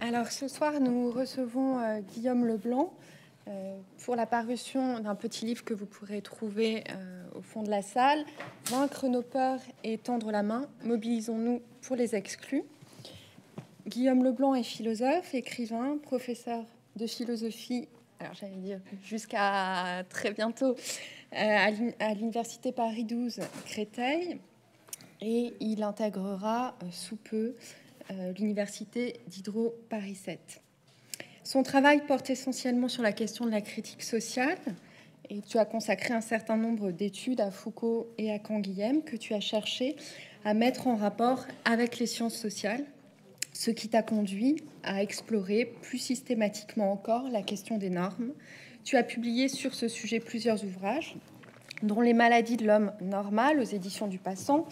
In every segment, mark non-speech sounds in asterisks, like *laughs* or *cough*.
Alors ce soir, nous recevons euh, Guillaume Leblanc euh, pour la parution d'un petit livre que vous pourrez trouver euh, au fond de la salle, Vaincre nos peurs et tendre la main, mobilisons-nous pour les exclus. Guillaume Leblanc est philosophe, écrivain, professeur de philosophie, alors j'allais dire jusqu'à très bientôt, à l'Université Paris 12 Créteil. Et il intégrera sous peu euh, l'université d'Hydro Paris 7. Son travail porte essentiellement sur la question de la critique sociale et tu as consacré un certain nombre d'études à Foucault et à Canguilhem que tu as cherché à mettre en rapport avec les sciences sociales, ce qui t'a conduit à explorer plus systématiquement encore la question des normes. Tu as publié sur ce sujet plusieurs ouvrages, dont Les maladies de l'homme normal aux éditions du Passant,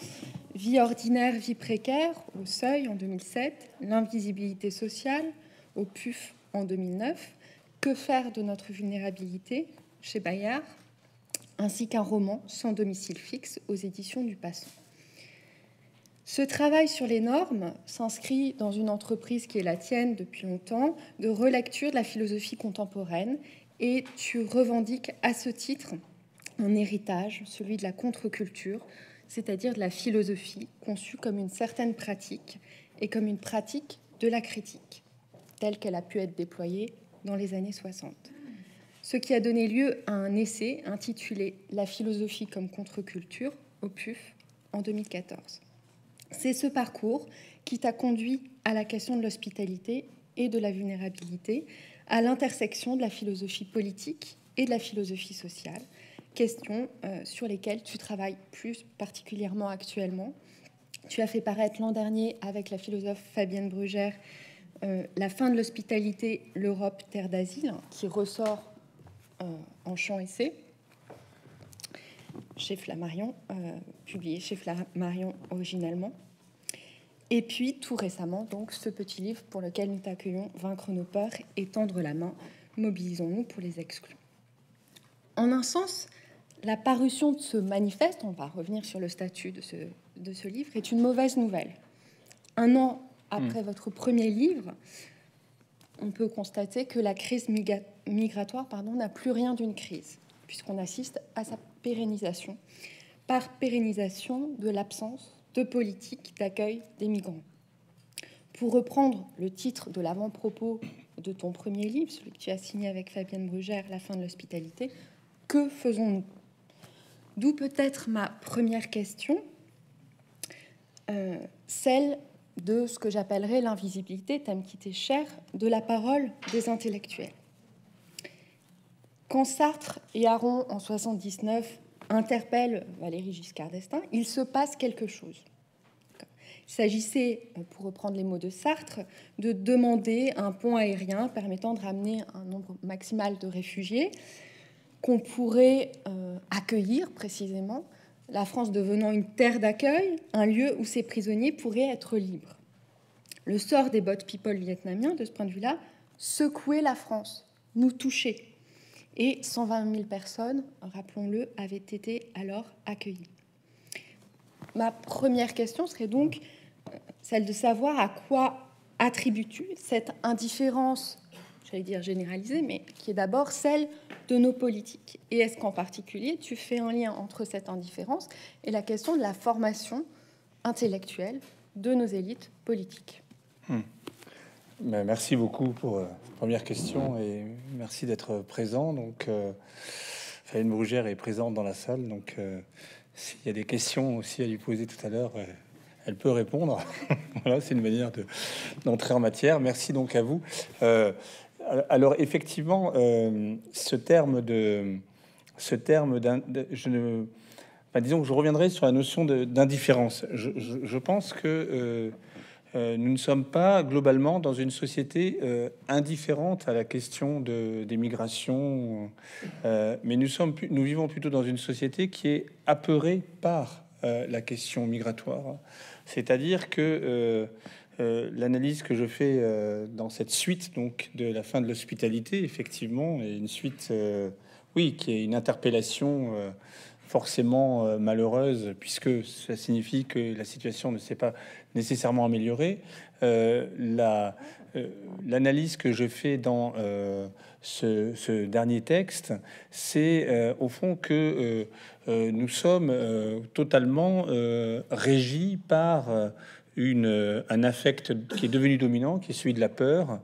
Vie ordinaire, vie précaire, au seuil en 2007, l'invisibilité sociale, au PUF en 2009, Que faire de notre vulnérabilité chez Bayard, ainsi qu'un roman sans domicile fixe aux éditions du Passant. Ce travail sur les normes s'inscrit dans une entreprise qui est la tienne depuis longtemps de relecture de la philosophie contemporaine et tu revendiques à ce titre un héritage, celui de la contre-culture, c'est-à-dire de la philosophie conçue comme une certaine pratique et comme une pratique de la critique, telle qu'elle a pu être déployée dans les années 60. Ce qui a donné lieu à un essai intitulé La philosophie comme contre-culture au PUF en 2014. C'est ce parcours qui t'a conduit à la question de l'hospitalité et de la vulnérabilité, à l'intersection de la philosophie politique et de la philosophie sociale, questions euh, sur lesquelles tu travailles plus particulièrement actuellement. Tu as fait paraître l'an dernier avec la philosophe Fabienne Brugère euh, La fin de l'hospitalité, l'Europe, terre d'asile, qui ressort euh, en champ essai chez Flammarion, publié chez Flammarion originalement. Et puis tout récemment, donc ce petit livre pour lequel nous t'accueillons, Vaincre nos peurs et tendre la main, mobilisons-nous pour les exclus. En un sens, la parution de ce manifeste, on va revenir sur le statut de ce, de ce livre, est une mauvaise nouvelle. Un an après hmm. votre premier livre, on peut constater que la crise migratoire n'a plus rien d'une crise, puisqu'on assiste à sa pérennisation, par pérennisation de l'absence de politique d'accueil des migrants. Pour reprendre le titre de l'avant-propos de ton premier livre, celui que tu as signé avec Fabienne Brugère, La fin de l'hospitalité, que faisons-nous D'où peut-être ma première question, euh, celle de ce que j'appellerais l'invisibilité, thème qui était cher, de la parole des intellectuels. Quand Sartre et Aron, en 79, interpellent Valéry Giscard d'Estaing, il se passe quelque chose. Il s'agissait, euh, pour reprendre les mots de Sartre, de demander un pont aérien permettant de ramener un nombre maximal de réfugiés qu'on pourrait euh, accueillir précisément, la France devenant une terre d'accueil, un lieu où ces prisonniers pourraient être libres. Le sort des boat people vietnamiens, de ce point de vue-là, secouait la France, nous touchait. Et 120 000 personnes, rappelons-le, avaient été alors accueillies. Ma première question serait donc euh, celle de savoir à quoi attribues-tu cette indifférence j'allais dire généralisée, mais qui est d'abord celle de nos politiques. Et est-ce qu'en particulier, tu fais un lien entre cette indifférence et la question de la formation intellectuelle de nos élites politiques hmm. ben, Merci beaucoup pour la euh, première question et merci d'être présent. Donc, euh, Brugère est présente dans la salle, donc euh, s'il y a des questions aussi à lui poser tout à l'heure euh, elle peut répondre. *laughs* voilà, c'est une manière d'entrer en matière. Merci donc à vous. Alors effectivement, euh, ce terme de, ce terme d'un, je ne, disons que je reviendrai sur la notion d'indifférence. Je, pense que euh, euh, nous ne sommes pas globalement dans une société indifférente à la question de, des migrations, mais nous sommes, nous vivons plutôt dans une société qui est apeurée par la question migratoire. C'est-à-dire que euh, l'analyse que je fais euh, dans cette suite donc de la fin de l'hospitalité, effectivement, est une suite, euh, oui, qui est une interpellation forcément malheureuse, puisque ça signifie que la situation ne s'est pas nécessairement améliorée. L'analyse que je fais dans ce, ce, dernier texte, c'est au fond que nous sommes totalement régis par euh, un affect qui est devenu dominant, qui est celui de la peur,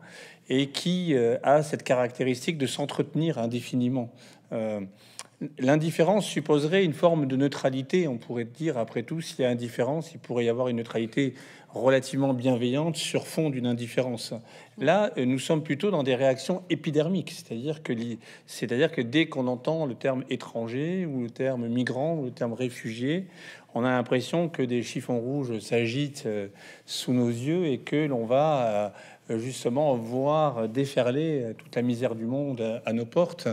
et qui euh, a cette caractéristique de s'entretenir indéfiniment. Euh, l'indifférence supposerait une forme de neutralité, on pourrait dire, après tout, s'il y a indifférence, il pourrait y avoir une neutralité relativement bienveillante sur fond d'une indifférence. Là, nous sommes plutôt dans des réactions épidermiques, c'est-à-dire que, c'est-à-dire que dès qu'on entend le terme étranger ou le terme migrant ou le terme réfugié, on a l'impression que des chiffons rouges s'agitent euh, sous nos yeux et que l'on va euh, justement voir déferler euh, toute la misère du monde à nos portes.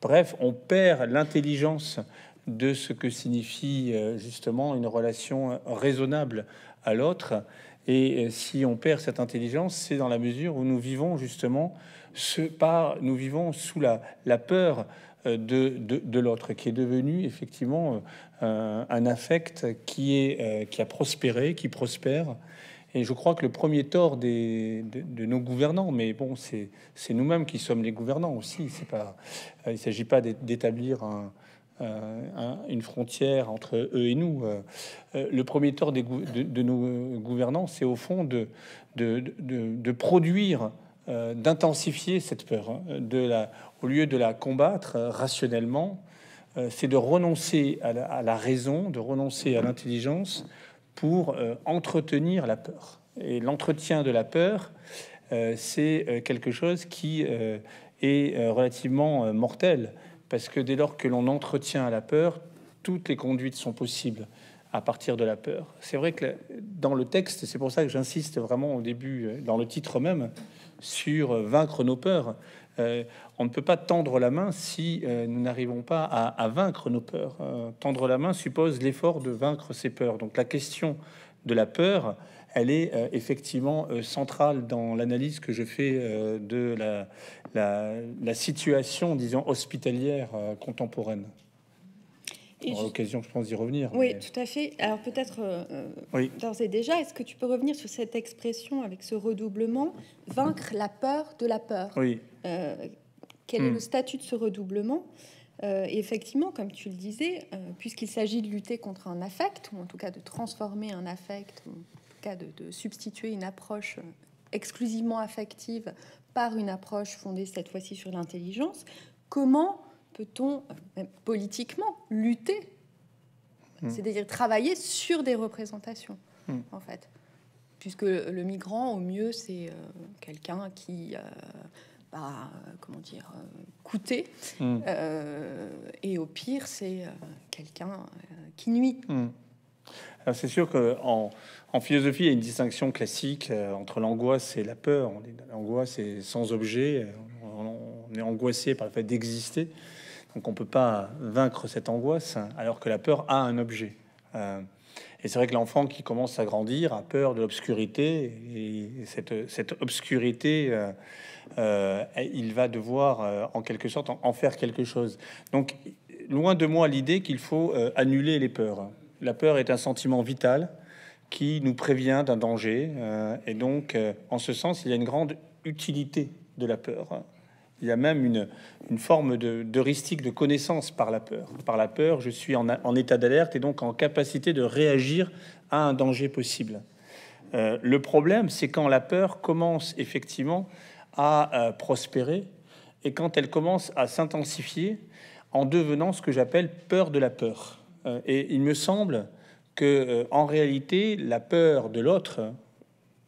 Bref, on perd l'intelligence de ce que signifie justement une relation raisonnable à l'autre. Et si on perd cette intelligence, c'est dans la mesure où nous vivons justement ce par, nous vivons sous la, la peur euh, de, de, l'autre, qui est devenu effectivement euh, un affect qui, est, euh, qui a prospéré, qui prospère. Et je crois que le premier tort des, de, nos gouvernants, mais bon, c'est nous-mêmes qui sommes les gouvernants aussi. Pas, il ne s'agit pas d'établir une frontière entre eux et nous. Le premier tort des, de, nos gouvernants, c'est au fond de, de, de produire, d'intensifier cette peur, hein, de la, au lieu de la combattre euh, rationnellement, euh, c'est de renoncer à la, raison, de renoncer à l'intelligence pour euh, entretenir la peur. Et l'entretien de la peur, c'est quelque chose qui est relativement mortel, parce que dès lors que l'on entretient la peur, toutes les conduites sont possibles à partir de la peur. C'est vrai que dans le texte, c'est pour ça que j'insiste vraiment au début, dans le titre même, sur vaincre nos peurs, euh, on ne peut pas tendre la main si euh, nous n'arrivons pas à, vaincre nos peurs. Euh, tendre la main suppose l'effort de vaincre ses peurs. Donc la question de la peur, elle est effectivement centrale dans l'analyse que je fais de la, la, situation, disons, hospitalière contemporaine. Et l'occasion, je pense, d'y revenir. Oui, tout à fait. Alors peut-être oui. d'ores et déjà, est-ce que tu peux revenir sur cette expression avec ce redoublement, vaincre la peur de la peur Oui. Euh, quel est hmm. le statut de ce redoublement euh, effectivement, comme tu le disais, euh, puisqu'il s'agit de lutter contre un affect, ou en tout cas de transformer un affect, ou en tout cas de, substituer une approche exclusivement affective par une approche fondée cette fois-ci sur l'intelligence, comment peut-on, politiquement, lutter hmm. C'est-à-dire travailler sur des représentations, hmm. en fait. Puisque le migrant, au mieux, c'est quelqu'un qui pas, euh, comment dire, euh, coûter. Mm. Euh, et au pire, c'est quelqu'un qui nuit. Mm. Ah, c'est sûr que en, philosophie, il y a une distinction classique entre l'angoisse et la peur. L'angoisse est sans objet, on, est angoissé par le fait d'exister, donc on ne peut pas vaincre cette angoisse, alors que la peur a un objet. Et c'est vrai que l'enfant qui commence à grandir a peur de l'obscurité, et cette, obscurité, euh, euh, il va devoir euh, en quelque sorte en, faire quelque chose. Donc, loin de moi l'idée qu'il faut annuler les peurs. La peur est un sentiment vital qui nous prévient d'un danger, et donc, en ce sens, il y a une grande utilité de la peur. Il y a même une, forme d'heuristique, de, de, connaissance par la peur. Par la peur, je suis en, état d'alerte et donc en capacité de réagir à un danger possible. Euh, le problème, c'est quand la peur commence effectivement à euh, prospérer et quand elle commence à s'intensifier en devenant ce que j'appelle peur de la peur. Euh, et il me semble que, en réalité, la peur de l'autre,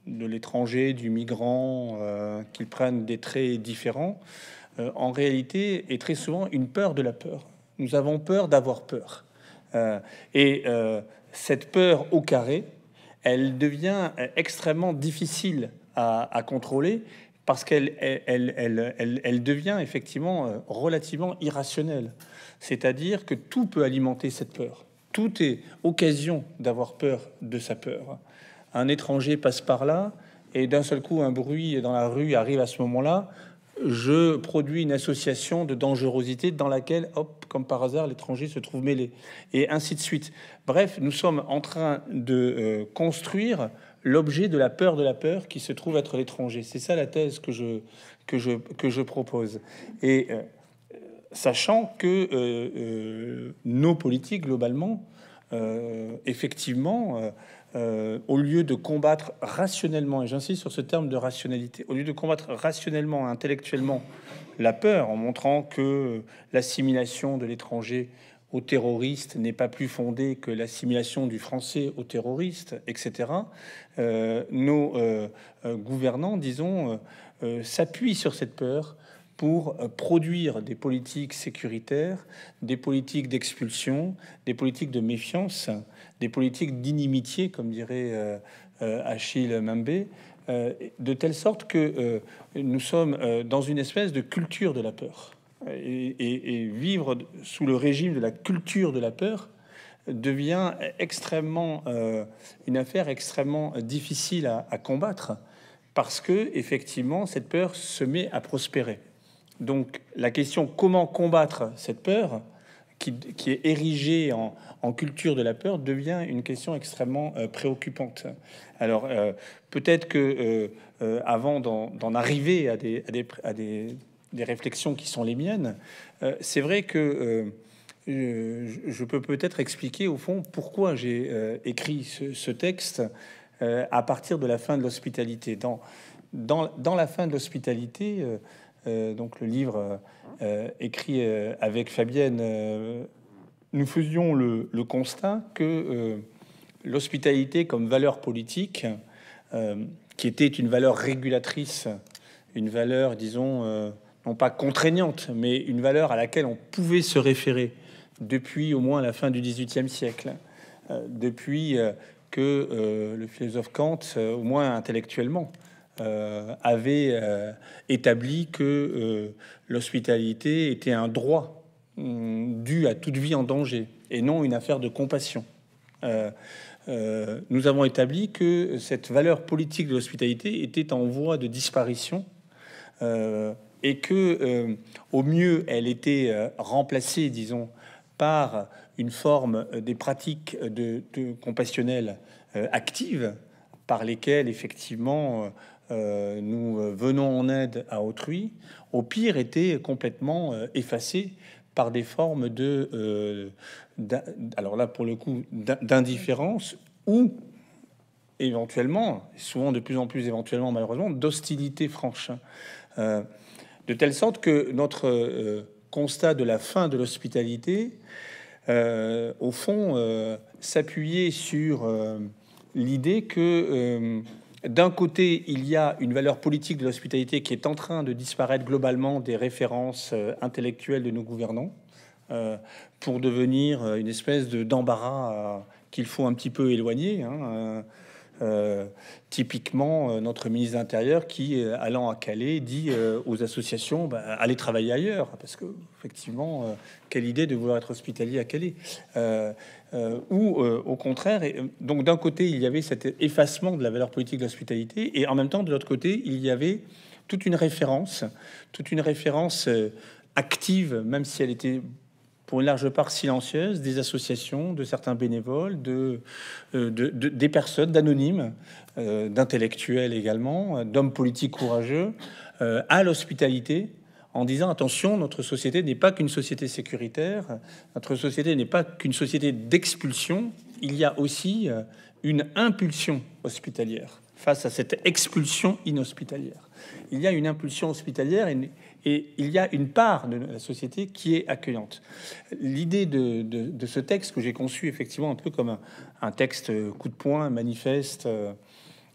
de l'étranger, du migrant, euh, qu'ils prennent des traits différents, euh, en réalité est très souvent une peur de la peur. Nous avons peur d'avoir peur. Euh, et cette peur au carré, elle devient extrêmement difficile à, contrôler parce qu'elle devient effectivement relativement irrationnelle. C'est-à-dire que tout peut alimenter cette peur. Tout est occasion d'avoir peur de sa peur un étranger passe par là et d'un seul coup un bruit dans la rue arrive à ce moment-là, je produis une association de dangerosité dans laquelle, hop, comme par hasard, l'étranger se trouve mêlé. Et ainsi de suite. Bref, nous sommes en train de euh, construire l'objet de la peur de la peur qui se trouve être l'étranger. C'est ça la thèse que je, que je, que je propose. Et euh, sachant que euh, nos politiques, globalement, effectivement, euh, au lieu de combattre rationnellement, et j'insiste sur ce terme de rationalité, au lieu de combattre rationnellement et intellectuellement la peur en montrant que l'assimilation de l'étranger au terroristes n'est pas plus fondée que l'assimilation du français aux terroristes, etc., euh, nos euh, gouvernants, disons, s'appuient sur cette peur pour euh, produire des politiques sécuritaires, des politiques d'expulsion, des politiques de méfiance, des politiques d'inimitié, comme dirait euh, euh, Achille Mambé, de telle sorte que nous sommes dans une espèce de culture de la peur. Et, vivre sous le régime de la culture de la peur devient extrêmement une affaire extrêmement difficile à, à combattre parce que effectivement cette peur se met à prospérer. Donc la question comment combattre cette peur qui, est érigée en, culture de la peur devient une question extrêmement euh, préoccupante. Alors euh, peut-être que euh, avant d'en arriver à, des, des, des, réflexions qui sont les miennes, c'est vrai que je peux peut-être expliquer au fond pourquoi j'ai écrit ce, texte à partir de la fin de l'hospitalité. dans, la fin de l'hospitalité, euh, donc le livre euh, euh, écrit avec Fabienne, nous faisions le, constat que l'hospitalité comme valeur politique, qui était une valeur régulatrice, une valeur, disons, non pas contraignante, mais une valeur à laquelle on pouvait se référer depuis au moins la fin du XVIIIe siècle, depuis que le philosophe Kant, au moins intellectuellement, euh, avait euh, établi que euh, l'hospitalité était un droit hum, dû à toute vie en danger et non une affaire de compassion. nous avons établi que cette valeur politique de l'hospitalité était en voie de disparition et que, au mieux, elle était remplacée, disons, par une forme des pratiques de, compassionnelles actives par lesquelles effectivement euh, nous euh, venons en aide à autrui, au pire était complètement euh, effacé par des formes de, alors là pour le coup, d'indifférence ou éventuellement, souvent de plus en plus éventuellement malheureusement, d'hostilité franche. de telle sorte que notre constat de la fin de l'hospitalité, au fond, s'appuyait sur l'idée que d'un côté, il y a une valeur politique de l'hospitalité qui est en train de disparaître globalement des références euh, intellectuelles de nos gouvernants euh, pour devenir euh, une espèce d'embarras qu'il faut un petit peu éloigner. Hein, euh, typiquement, euh, notre ministre de l'Intérieur qui, euh, allant à Calais, dit aux associations bah, allez travailler ailleurs, parce que, effectivement, quelle idée de vouloir être hospitalier à Calais. ou, au contraire, donc d'un côté, il y avait cet effacement de la valeur politique de l'hospitalité, et en même temps, de l'autre côté, il y avait toute une référence, toute une référence active, même si elle était pour une large part silencieuse, des associations, de certains bénévoles, de, euh, des personnes, d'anonymes, euh, d'intellectuels également, euh, d'hommes politiques courageux, à l'hospitalité, en disant attention, notre société n'est pas qu'une société sécuritaire, notre société n'est pas qu'une société d'expulsion, il y a aussi une impulsion hospitalière face à cette expulsion inhospitalière. Il y a une impulsion hospitalière et et il y a une part de la société qui est accueillante. L'idée de, ce texte que j'ai conçu effectivement un peu comme un, texte coup de poing, manifeste, euh,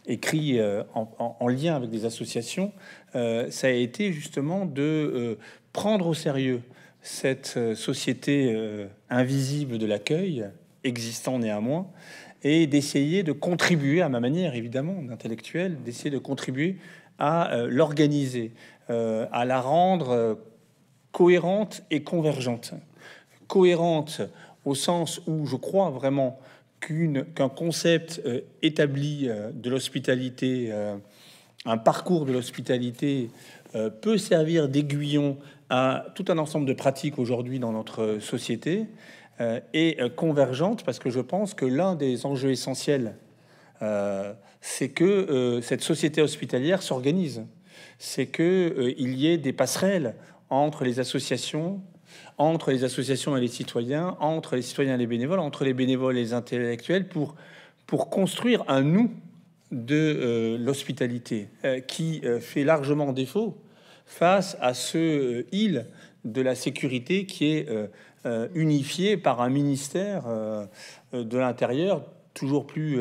écrit euh, en, lien avec des associations, euh, ça a été justement de prendre au sérieux cette société invisible de l'accueil, existant néanmoins, et d'essayer de contribuer à ma manière évidemment d'intellectuel, d'essayer de contribuer à l'organiser, euh, à la rendre euh, cohérente et convergente. Cohérente au sens où je crois vraiment qu'un concept euh, établi de l'hospitalité, un parcours de l'hospitalité peut servir d'aiguillon à tout un ensemble de pratiques aujourd'hui dans notre société et convergente parce que je pense que l'un des enjeux essentiels, c'est que cette société hospitalière s'organise c'est qu'il euh, y ait des passerelles entre les associations, entre les associations et les citoyens, entre les citoyens et les bénévoles, entre les bénévoles et les intellectuels, pour, pour construire un nous de euh, l'hospitalité euh, qui fait largement défaut face à ce île de la sécurité qui est unifié par un ministère de l'Intérieur toujours plus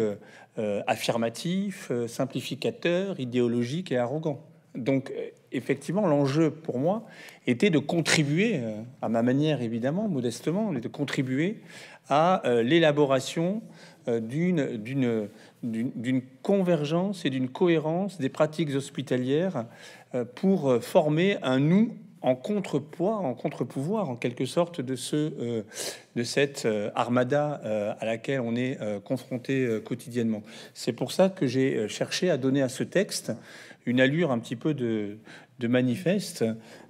affirmatif, simplificateur, idéologique et arrogant. Donc, euh, effectivement, l'enjeu pour moi était de contribuer, euh, à ma manière évidemment, modestement, de contribuer à euh, l'élaboration d'une, d'une, d'une convergence et d'une cohérence des pratiques hospitalières pour former un nous en contrepoids, en contre-pouvoir, en quelque sorte, de, ce, euh, de cette euh, armada euh, à laquelle on est confronté quotidiennement. C'est pour ça que j'ai cherché à donner à ce texte une allure un petit peu de, manifeste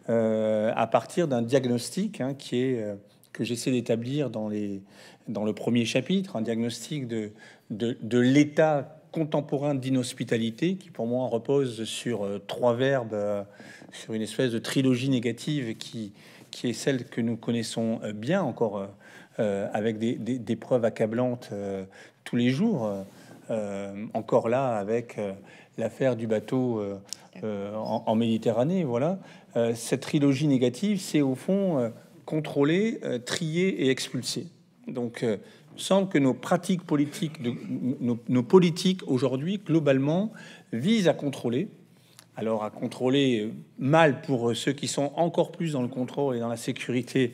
à partir d'un diagnostic hein, qui est que j'essaie d'établir dans, les, dans le premier chapitre, un diagnostic de, de, de l'état contemporain d'inhospitalité, qui pour moi repose sur euh, trois verbes, euh, sur une espèce de trilogie négative qui, qui est celle que nous connaissons euh, bien encore, avec des, preuves accablantes tous les jours. encore là, avec l'affaire du bateau en, en, Méditerranée, voilà. cette trilogie négative, c'est au fond contrôler, trier et expulser. Donc semble que nos pratiques politiques, nos, politiques aujourd'hui, globalement, visent à contrôler. Alors à contrôler euh, mal pour euh, ceux qui sont encore plus dans le contrôle et dans la sécurité,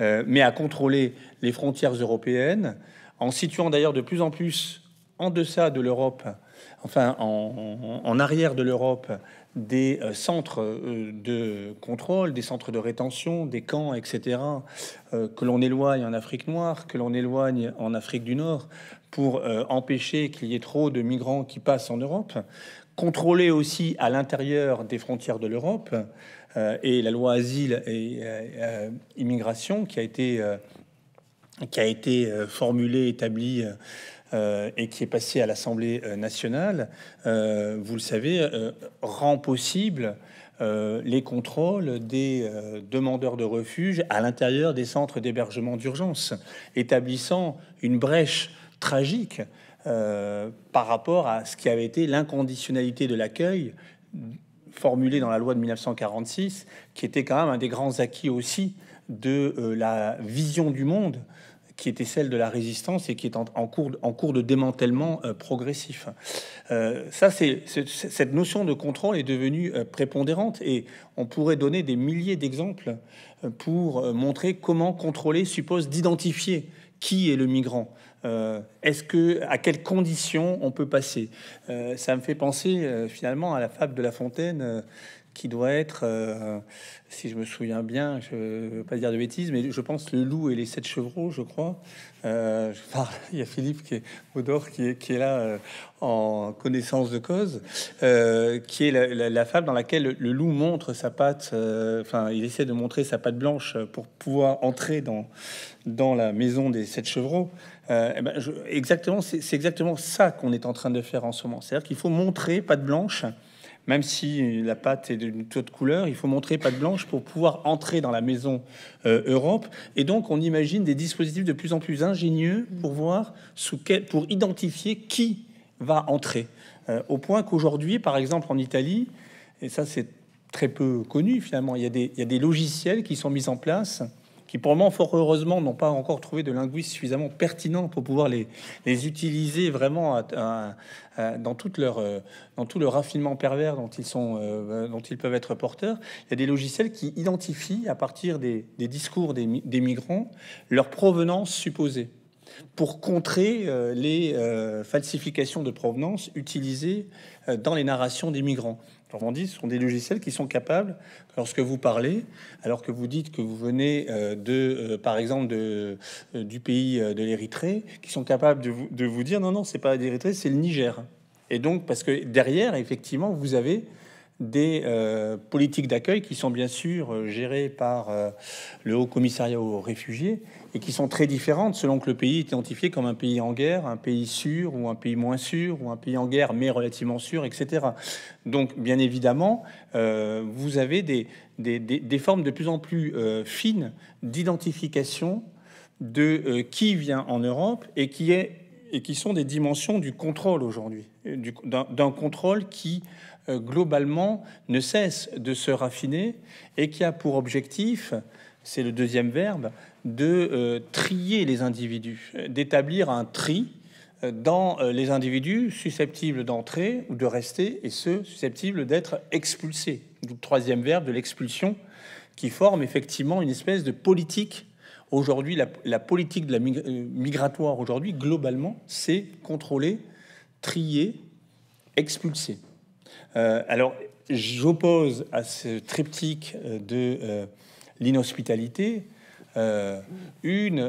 euh, mais à contrôler les frontières européennes, en situant d'ailleurs de plus en plus en deçà de l'Europe, enfin en, arrière de l'Europe, des euh, centres euh, de contrôle, des centres de rétention, des camps, etc., euh, que l'on éloigne en Afrique noire, que l'on éloigne en Afrique du Nord, pour empêcher qu'il y ait trop de migrants qui passent en Europe, contrôler aussi à l'intérieur des frontières de l'Europe, et la loi asile et immigration qui a été, qui a été formulée, établie euh, et qui est passé à l'Assemblée euh, nationale, euh, vous le savez, rend possible les contrôles des demandeurs de refuge à l'intérieur des centres d'hébergement d'urgence, établissant une brèche tragique par rapport à ce qui avait été l'inconditionnalité de l'accueil formulée dans la loi de 1946, qui était quand même un des grands acquis aussi de la vision du monde qui était celle de la résistance et qui est en, cours, en cours de démantèlement euh, progressif. Euh, ça, c'est cette notion de contrôle est devenue euh, prépondérante et on pourrait donner des milliers d'exemples pour montrer comment contrôler suppose d'identifier qui est le migrant. Est-ce que à quelles conditions on peut passer Ça me fait penser finalement à la fable de La Fontaine qui doit être, euh, si je me souviens bien, je ne veux pas dire de bêtises, mais je pense le loup et les sept chevreaux, je crois. Euh, *laughs* il y a Philippe qui est, qui est, qui est là euh, en connaissance de cause, qui est la, la, fable dans laquelle le, loup montre sa patte, enfin il essaie de montrer sa patte blanche pour pouvoir entrer dans, dans la maison des sept chevreaux. Eh ben, exactement, c'est exactement ça qu'on est en train de faire en ce moment. C'est-à-dire qu'il faut montrer patte blanche même si la pâte est d'une toute couleur, il faut montrer pâte blanche pour pouvoir entrer dans la maison euh, Europe. Et donc, on imagine des dispositifs de plus en plus ingénieux pour voir pour identifier qui va entrer. Euh, au point qu'aujourd'hui, par exemple, en Italie, et ça c'est très peu connu finalement, il y a des logiciels qui sont mis en place qui pour moi, fort heureusement, n'ont pas encore trouvé de linguistes suffisamment pertinents pour pouvoir les, utiliser vraiment dans, toute leur, euh, dans tout le raffinement pervers dont ils, sont, euh, dont ils peuvent être porteurs. Il y a des logiciels qui identifient à partir des, discours des, migrants leur provenance supposée pour contrer euh, les falsifications de provenance utilisées dans les narrations des migrants ce sont des logiciels qui sont capables, lorsque vous parlez, alors que vous dites que vous venez euh, de, euh, par exemple, de, euh, du pays de l'Érythrée, qui sont capables de vous, de vous dire non, non, c'est pas l'Érythrée, c'est le Niger. Et donc, parce que derrière, effectivement, vous avez des euh, politiques d'accueil qui sont bien sûr euh, gérées par euh, le Haut Commissariat aux réfugiés et qui sont très différentes selon que le pays est identifié comme un pays en guerre, un pays sûr ou un pays moins sûr ou un pays en guerre mais relativement sûr, etc. Donc bien évidemment, vous avez des, des, des, formes de plus en plus fines d'identification de qui vient en Europe et qui est et qui sont des dimensions du contrôle aujourd'hui, d'un contrôle qui euh, globalement ne cesse de se raffiner et qui a pour objectif, c'est le deuxième verbe, de euh, trier les individus, euh, d'établir un tri dans les individus susceptibles d'entrer ou de rester et ceux susceptibles d'être expulsés. Le troisième verbe de l'expulsion qui forme effectivement une espèce de politique. Aujourd'hui, la, politique de la migratoire aujourd'hui, globalement, c'est contrôler, trier, expulser. Euh, alors, j'oppose à ce triptyque euh, de euh, l'inhospitalité une,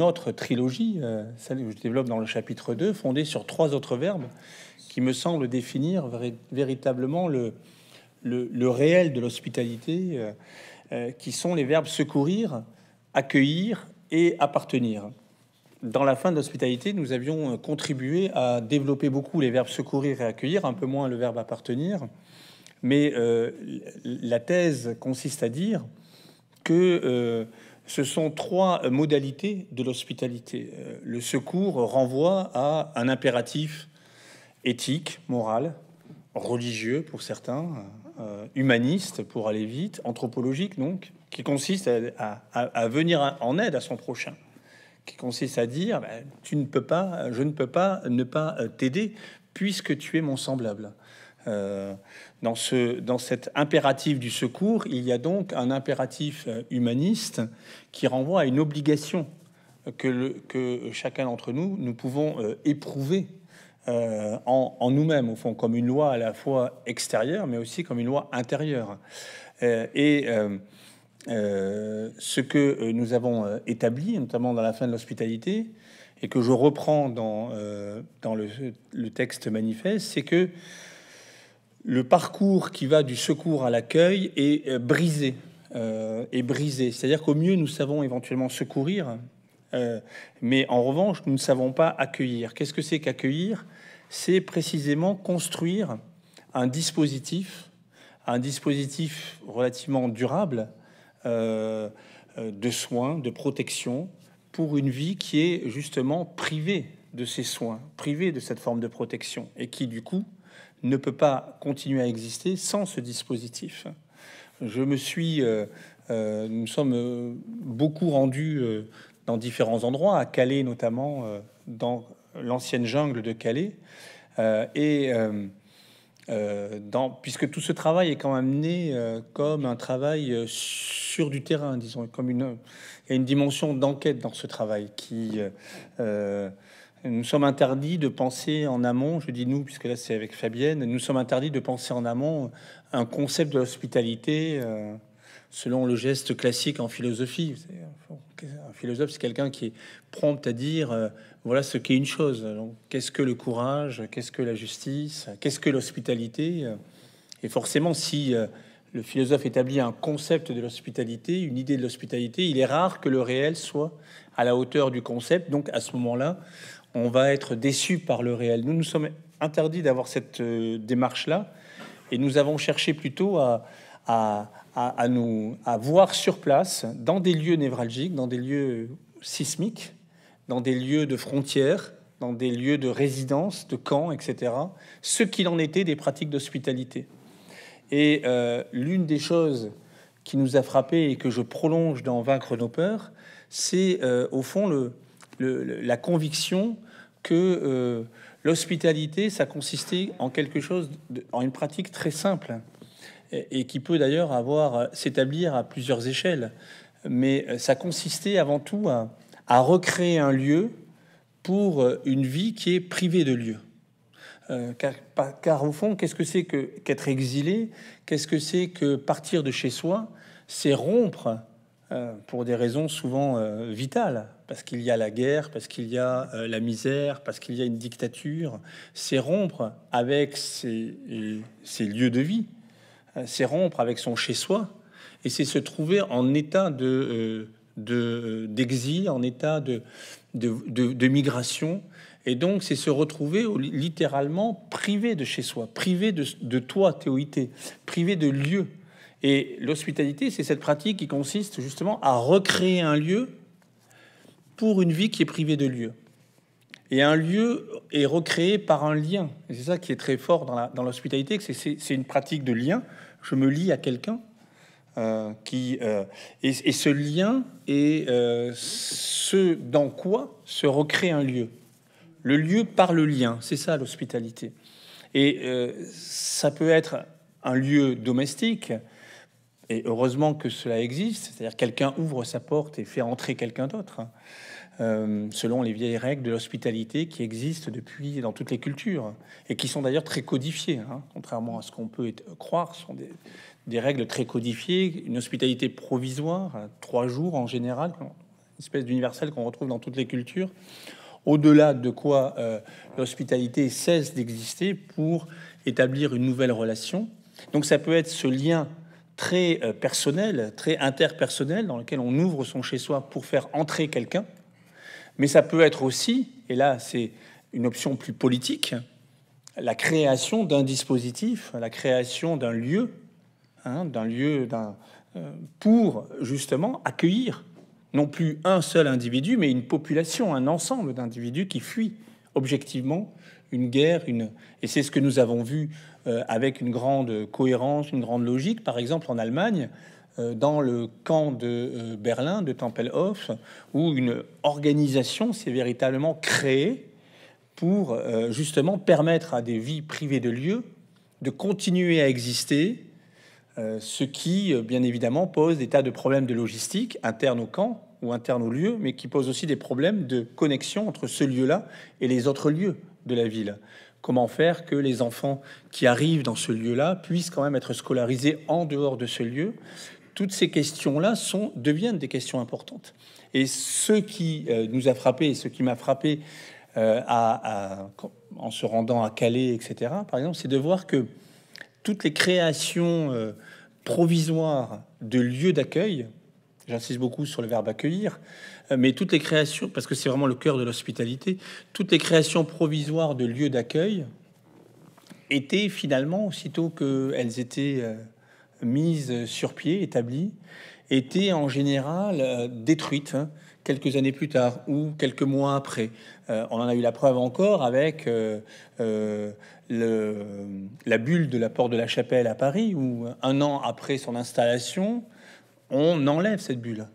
autre trilogie, celle que je développe dans le chapitre 2, fondée sur trois autres verbes qui me semblent définir véritablement le réel de l'hospitalité, qui sont les verbes secourir, accueillir et appartenir dans la fin de l'hospitalité, nous avions euh, contribué à développer beaucoup les verbes secourir et accueillir, un peu moins le verbe appartenir. Mais euh, la thèse consiste à dire que euh, ce sont trois modalités de l'hospitalité. Le secours renvoie à un impératif éthique, moral, religieux pour certains, humaniste pour aller vite, anthropologique donc, qui consiste à venir en aide à son prochain qui consiste à dire ben, tu ne peux pas, je ne peux pas ne pas euh, t'aider puisque tu es mon semblable. Euh, dans, ce, dans cet impératif du secours, il y a donc un impératif euh, humaniste qui renvoie à une obligation que, le, que chacun d'entre nous, nous pouvons éprouver en, en nous-mêmes, au fond, comme une loi à la fois extérieure, mais aussi comme une loi intérieure. et euh, ce que euh, nous avons euh, établi, notamment dans la fin de l'hospitalité, et que je reprends dans, dans le, texte manifeste, c'est que le parcours qui va du secours à l'accueil est brisé. est brisé. C'est-à-dire qu'au mieux, nous savons éventuellement secourir, mais en revanche, nous ne savons pas accueillir. Qu'est-ce que c'est qu'accueillir C'est précisément construire un dispositif, un dispositif relativement durable, euh, euh, de soins, de protection, pour une vie qui est justement privée de ces soins, privée de cette forme de protection, et qui du coup ne peut pas continuer à exister sans ce dispositif. Je me suis, euh, nous sommes beaucoup rendus dans différents endroits, à Calais notamment, dans l'ancienne jungle de Calais, et euh, dans, puisque tout ce travail est quand même né euh, comme un travail euh, sur du terrain, disons, comme une, il y a une dimension d'enquête dans ce travail qui nous sommes interdits de penser en amont, je dis nous, puisque là c'est avec Fabienne, nous sommes interdits de penser en amont un concept de l'hospitalité selon le geste classique en philosophie. Un philosophe, c'est quelqu'un qui est prompt à dire voilà ce qu'est une chose. Qu'est-ce que le courage Qu'est-ce que la justice Qu'est-ce que l'hospitalité Et forcément, si euh, le philosophe établit un concept de l'hospitalité, une idée de l'hospitalité, il est rare que le réel soit à la hauteur du concept. Donc à ce moment-là, on va être déçu par le réel. Nous nous sommes interdits d'avoir cette euh, démarche-là et nous avons cherché plutôt à, nous à voir sur place, dans des lieux névralgiques, dans des lieux sismiques, dans des lieux de frontières, dans des lieux de résidence, de camps, etc., ce qu'il en était des pratiques d'hospitalité. Et euh, l'une des choses qui nous a frappé et que je prolonge dans Vaincre nos peurs, c'est euh, au fond le, la conviction que euh, l'hospitalité, ça consistait en quelque chose, en une pratique très simple et, et qui peut d'ailleurs avoir s'établir à plusieurs échelles. Mais ça consistait avant tout à, à recréer un lieu pour euh, une vie qui est privée de lieu. Euh, car, au fond, qu'est-ce que c'est que qu'être exilé Qu'est-ce que c'est que partir de chez soi C'est rompre euh, pour des raisons souvent vitales, parce qu'il y a la guerre, parce qu'il y a la misère, parce qu'il y a une dictature. C'est rompre avec ses, ses, lieux de vie, c'est rompre avec son chez soi, et c'est se trouver en état de d'exil, en état de, de, migration. Et donc, c'est se retrouver littéralement privé de chez soi, privé de, toi, théoïté, privé de lieu. Et l'hospitalité, c'est cette pratique qui consiste justement à recréer un lieu pour une vie qui est privée de lieu. Et un lieu est recréé par un lien. C'est ça qui est très fort dans l'hospitalité, c'est c'est une pratique de lien. Je me lie à quelqu'un, euh, qui, est euh, et, ce lien est euh, ce dans quoi se recrée un lieu. Le lieu par le lien, c'est ça l'hospitalité. Et ça peut être un lieu domestique, et heureusement que cela existe, c'est-à-dire quelqu'un ouvre sa porte et fait entrer quelqu'un d'autre, hein, selon les vieilles règles de l'hospitalité qui existent depuis dans toutes les cultures, et qui sont d'ailleurs très codifiées, hein, contrairement à ce qu'on peut croire, sont des, des règles très codifiées, une hospitalité provisoire, hein, trois jours en général, une espèce d'universel qu'on retrouve dans toutes les cultures, au-delà de quoi euh, l'hospitalité cesse d'exister pour établir une nouvelle relation. Donc ça peut être ce lien très euh, personnel, très interpersonnel, dans lequel on ouvre son chez-soi pour faire entrer quelqu'un, mais ça peut être aussi, et là c'est une option plus politique, la création d'un dispositif, la création d'un lieu Hein, d'un lieu d'un, euh, pour justement accueillir non plus un seul individu, mais une population, un ensemble d'individus qui fuient objectivement une guerre, une... et c'est ce que nous avons vu euh, avec une grande cohérence, une grande logique, par exemple en Allemagne, euh, dans le camp de Berlin, de Tempelhof, où une organisation s'est véritablement créée pour justement permettre à des vies privées de lieu de continuer à exister euh, ce qui, euh, bien évidemment, pose des tas de problèmes de logistique interne au camp ou interne au lieu, mais qui pose aussi des problèmes de connexion entre ce lieu-là et les autres lieux de la ville. Comment faire que les enfants qui arrivent dans ce lieu-là puissent quand même être scolarisés en dehors de ce lieu Toutes ces questions-là deviennent des questions importantes. Et ce qui euh, nous a frappé, et ce qui m'a frappé en se rendant à Calais, etc., par exemple, c'est de voir que toutes les créations euh, provisoires de lieux d'accueil, j'insiste beaucoup sur le verbe accueillir, euh, mais toutes les créations, parce que c'est vraiment le cœur de l'hospitalité, toutes les créations provisoires de lieux d'accueil étaient finalement, aussitôt qu'elles étaient euh, mises sur pied, établies, étaient en général détruites hein, quelques années plus tard ou quelques mois après. Euh, on en a eu la preuve encore avec euh, euh, la bulle de la porte de la chapelle à Paris, où un an après son installation, on enlève cette bulle.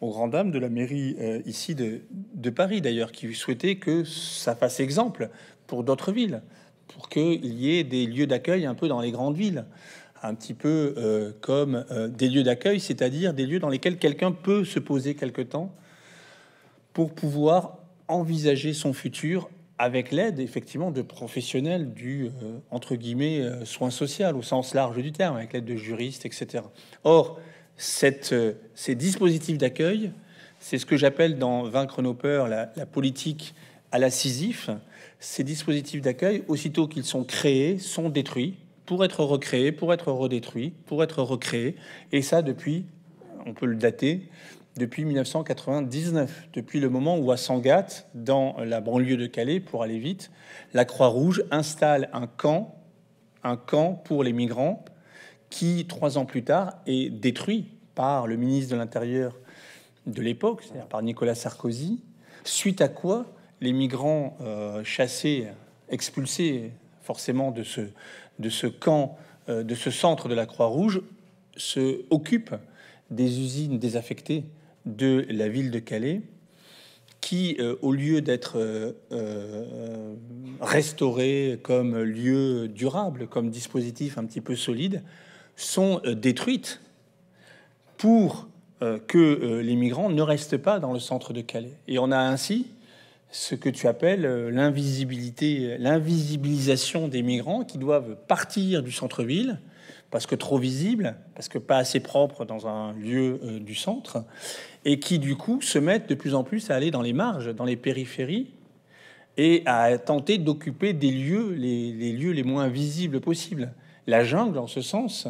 Aux grand Dames de la mairie ici de, Paris, d'ailleurs, qui souhaitait que ça fasse exemple pour d'autres villes, pour qu'il y ait des lieux d'accueil un peu dans les grandes villes un petit peu comme des lieux d'accueil, c'est-à-dire des lieux dans lesquels quelqu'un peut se poser quelque temps pour pouvoir envisager son futur avec l'aide effectivement de professionnels du euh, entre guillemets euh, soin social au sens large du terme, avec l'aide de juristes, etc. Or, cette, euh, ces dispositifs d'accueil, c'est ce que j'appelle dans Vaincre nos peurs la, la politique à la CISIF. Ces dispositifs d'accueil, aussitôt qu'ils sont créés, sont détruits pour être recréés, pour être redétruits, pour être recréés, et ça depuis, on peut le dater, depuis 1999, depuis le moment où à Sangatte, dans la banlieue de Calais, pour aller vite, la Croix-Rouge installe un camp, un camp pour les migrants, qui trois ans plus tard est détruit par le ministre de l'Intérieur de l'époque, c'est-à-dire par Nicolas Sarkozy, suite à quoi les migrants euh, chassés, expulsés forcément de ce, de ce camp, euh, de ce centre de la Croix-Rouge, se occupent des usines désaffectées de la ville de Calais, qui, euh, au lieu d'être euh, euh, restauré comme lieu durable, comme dispositif un petit peu solide, sont détruites pour que les migrants ne restent pas dans le centre de Calais. Et on a ainsi ce que tu appelles l'invisibilité, l'invisibilisation des migrants qui doivent partir du centre-ville parce que trop visible, parce que pas assez propre dans un lieu du centre, et qui du coup se mettent de plus en plus à aller dans les marges, dans les périphéries, et à tenter d'occuper des lieux, les, lieux les moins visibles possibles. La jungle, en ce sens,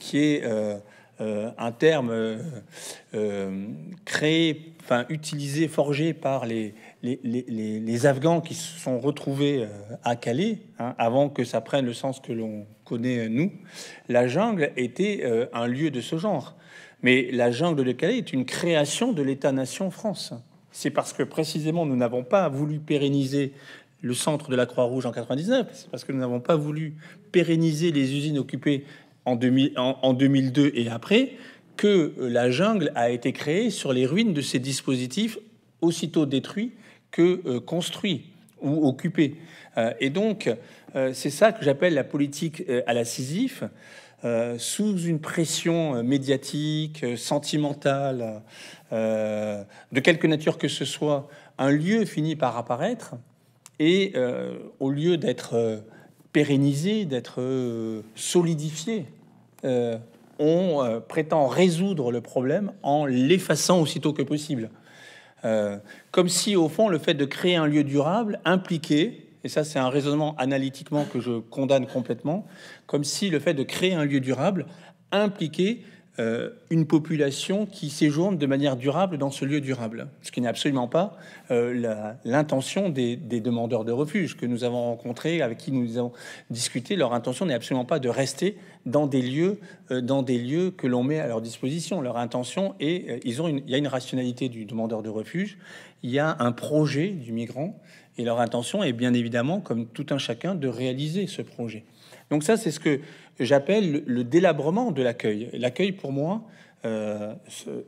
qui est euh, euh, un terme euh, créé, enfin utilisé, forgé par les, les, les, Afghans qui se sont retrouvés à Calais, hein, avant que ça prenne le sens que l'on connaît nous, la jungle était un lieu de ce genre. Mais la jungle de Calais est une création de l'État-nation France. C'est parce que précisément nous n'avons pas voulu pérenniser le centre de la Croix-Rouge en 99, c'est parce que nous n'avons pas voulu pérenniser les usines occupées en, 2000, en, 2002 et après que euh, la jungle a été créée sur les ruines de ces dispositifs aussitôt détruits que euh, construits ou occupés. Euh, et donc, c'est ça que j'appelle la politique à la Sisyphe. Euh, sous une pression euh, médiatique, euh, sentimentale, de quelque nature que ce soit, un lieu finit par apparaître et au lieu d'être pérennisé, d'être solidifié, on prétend résoudre le problème en l'effaçant aussitôt que possible. comme si, au fond, le fait de créer un lieu durable impliquait et ça c'est un raisonnement analytiquement que je condamne complètement, comme si le fait de créer un lieu durable impliquait euh, une population qui séjourne de manière durable dans ce lieu durable, ce qui n'est absolument pas euh, l'intention des, demandeurs de refuge que nous avons rencontrés, avec qui nous avons discuté. Leur intention n'est absolument pas de rester dans des lieux, euh, dans des lieux que l'on met à leur disposition. Leur intention est, ils ont il y a une rationalité du demandeur de refuge, il y a un projet du migrant, et leur intention est bien évidemment, comme tout un chacun, de réaliser ce projet. Donc ça, c'est ce que j'appelle le délabrement de l'accueil. L'accueil, pour moi, euh,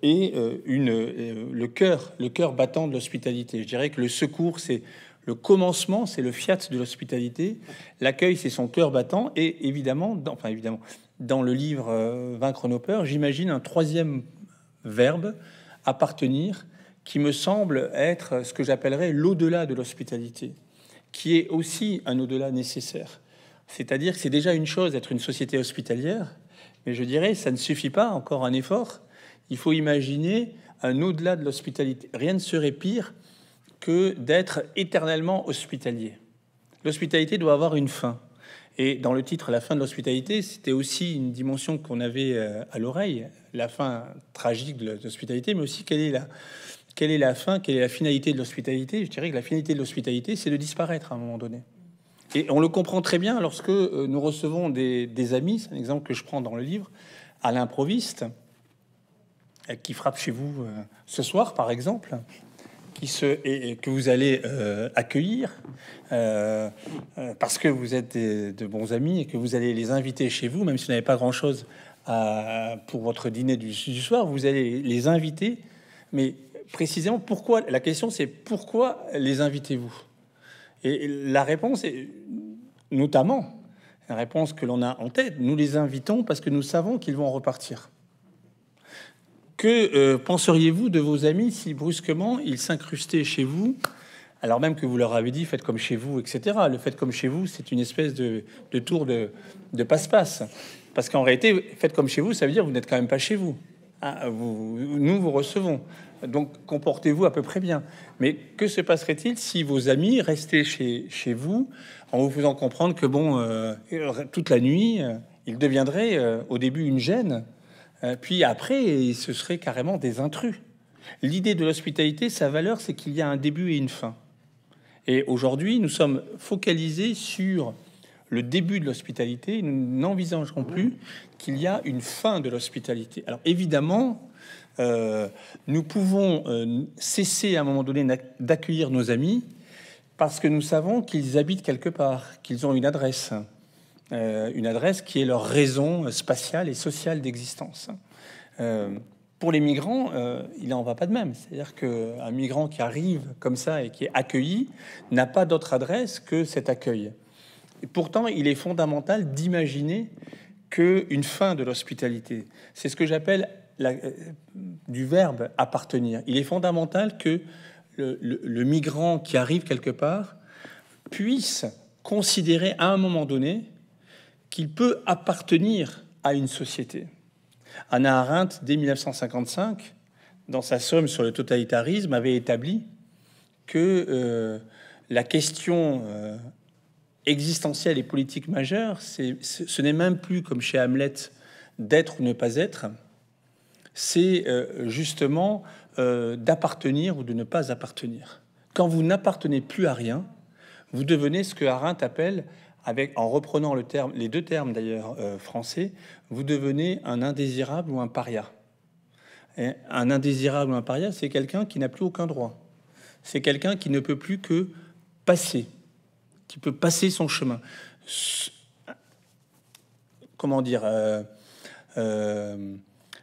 est euh, une, euh, le cœur, le cœur battant de l'hospitalité. Je dirais que le secours, c'est le commencement, c'est le fiat de l'hospitalité. L'accueil, c'est son cœur battant. Et évidemment, dans, enfin évidemment, dans le livre Vaincre nos peurs, j'imagine un troisième verbe, appartenir, qui me semble être ce que j'appellerais l'au-delà de l'hospitalité, qui est aussi un au-delà nécessaire. C'est-à-dire que c'est déjà une chose d'être une société hospitalière, mais je dirais ça ne suffit pas, encore un effort. Il faut imaginer un au-delà de l'hospitalité. Rien ne serait pire que d'être éternellement hospitalier. L'hospitalité doit avoir une fin. Et dans le titre La fin de l'hospitalité, c'était aussi une dimension qu'on avait euh, à l'oreille, la fin tragique de l'hospitalité, mais aussi quelle est la, quelle est la fin, quelle est la finalité de l'hospitalité Je dirais que la finalité de l'hospitalité, c'est de disparaître à un moment donné. Et on le comprend très bien lorsque euh, nous recevons des, amis, c'est un exemple que je prends dans le livre, à l'improviste, euh, qui frappe chez vous euh, ce soir, par exemple, et, que vous allez accueillir parce que vous êtes de bons amis et que vous allez les inviter chez vous, même si vous n'avez pas grand-chose pour votre dîner du, du soir, vous allez les inviter, mais précisément pourquoi la question c'est pourquoi les invitez-vous Et la réponse est notamment la réponse que l'on a en tête. Nous les invitons parce que nous savons qu'ils vont repartir. Que euh, penseriez-vous de vos amis si brusquement ils s'incrustaient chez vous alors même que vous leur avez dit faites comme chez vous, etc. Le fait comme chez vous, c'est une espèce de, tour de passe-passe. Parce qu'en réalité, faites comme chez vous, ça veut dire vous n'êtes quand même pas chez vous. Ah, vous, nous vous recevons. Donc comportez-vous à peu près bien. Mais que se passerait-il si vos amis restaient chez, chez vous en vous faisant comprendre que, bon, euh, toute la nuit, euh, ils deviendraient euh, au début une gêne, puis après, ce serait seraient carrément des intrus. L'idée de l'hospitalité, sa valeur, c'est qu'il y a un début et une fin. Et aujourd'hui, nous sommes focalisés sur le début de l'hospitalité, nous n'envisagerons plus qu'il y a une fin de l'hospitalité. Alors évidemment, euh, nous pouvons euh, cesser à un moment donné d'accueillir nos amis parce que nous savons qu'ils habitent quelque part, qu'ils ont une adresse, euh, une adresse qui est leur raison spatiale et sociale d'existence. pour les migrants, il n'en va pas de même. C'est-à-dire qu'un migrant qui arrive comme ça et qui est accueilli n'a pas d'autre adresse que cet accueil. Et pourtant, il est fondamental d'imaginer qu'une fin de l'hospitalité. C'est ce que j'appelle euh, du verbe appartenir. Il est fondamental que le, migrant qui arrive quelque part puisse considérer à un moment donné qu'il peut appartenir à une société. Anna Arendt, dès 1955, dans sa somme sur le totalitarisme, avait établi que euh, la question euh, existentielle et politique majeure, ce n'est même plus, comme chez Hamlet, d'être ou ne pas être, c'est euh, justement euh, d'appartenir ou de ne pas appartenir. Quand vous n'appartenez plus à rien, vous devenez ce que Arendt appelle, avec, en reprenant le terme, les deux termes d'ailleurs euh, français, vous devenez un indésirable ou un paria. un indésirable ou un paria, c'est quelqu'un qui n'a plus aucun droit. C'est quelqu'un qui ne peut plus que passer, qui peut passer son chemin. Comment dire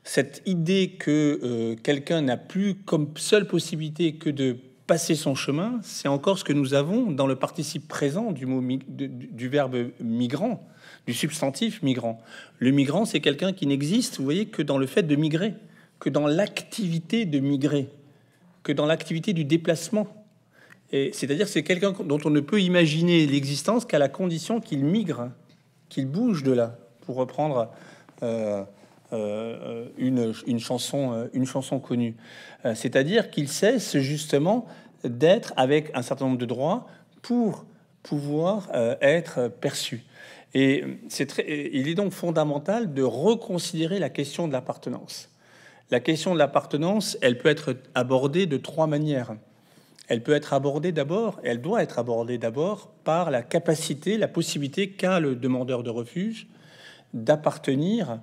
cette idée que euh, quelqu'un n'a plus comme seule possibilité que de passer son chemin, c'est encore ce que nous avons dans le participe présent du, mot du, verbe migrant, du substantif migrant. Le migrant, c'est quelqu'un qui n'existe, vous voyez, que dans le fait de migrer, que dans l'activité de migrer, que dans l'activité du déplacement. C'est-à-dire c'est quelqu'un dont on ne peut imaginer l'existence qu'à la condition qu'il migre, qu'il bouge de là, pour reprendre... Euh, euh, une, chanson, euh, une chanson connue. Euh, c'est-à-dire qu'il cesse justement d'être avec un certain nombre de droits pour pouvoir être perçu. Et très, il est donc fondamental de reconsidérer la question de l'appartenance. La question de l'appartenance, elle peut être abordée de trois manières. Elle peut être abordée d'abord, elle doit être abordée d'abord par la capacité, la possibilité qu'a le demandeur de refuge d'appartenir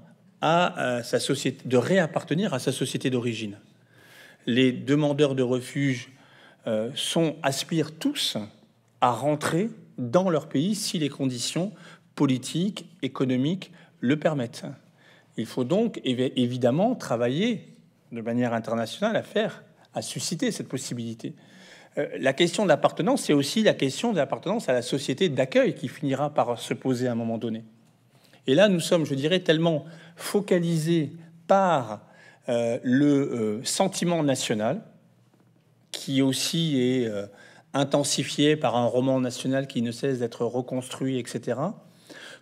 à sa société, de réappartenir à sa société d'origine. Les demandeurs de refuge euh, sont, aspirent tous à rentrer dans leur pays si les conditions politiques, économiques le permettent. Il faut donc évidemment travailler de manière internationale à faire, à susciter cette possibilité. Euh, la question de l'appartenance, c'est aussi la question de l'appartenance à la société d'accueil qui finira par se poser à un moment donné. Et là, nous sommes, je dirais, tellement focalisé par euh, le euh, sentiment national, qui aussi est euh, intensifié par un roman national qui ne cesse d'être reconstruit, etc.,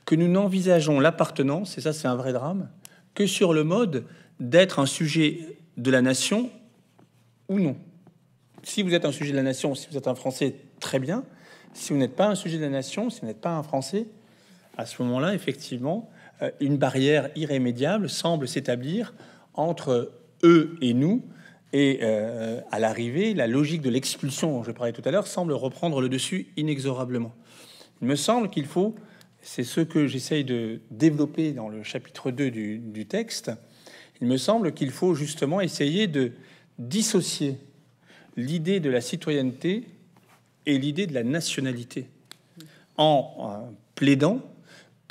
que nous n'envisageons l'appartenance, et ça c'est un vrai drame, que sur le mode d'être un sujet de la nation ou non. Si vous êtes un sujet de la nation, si vous êtes un Français, très bien. Si vous n'êtes pas un sujet de la nation, si vous n'êtes pas un Français, à ce moment-là, effectivement, euh, une barrière irrémédiable semble s'établir entre eux et nous. Et euh, à l'arrivée, la logique de l'expulsion dont je parlais tout à l'heure semble reprendre le dessus inexorablement. Il me semble qu'il faut, c'est ce que j'essaye de développer dans le chapitre 2 du, texte, il me semble qu'il faut justement essayer de dissocier l'idée de la citoyenneté et l'idée de la nationalité en plaidant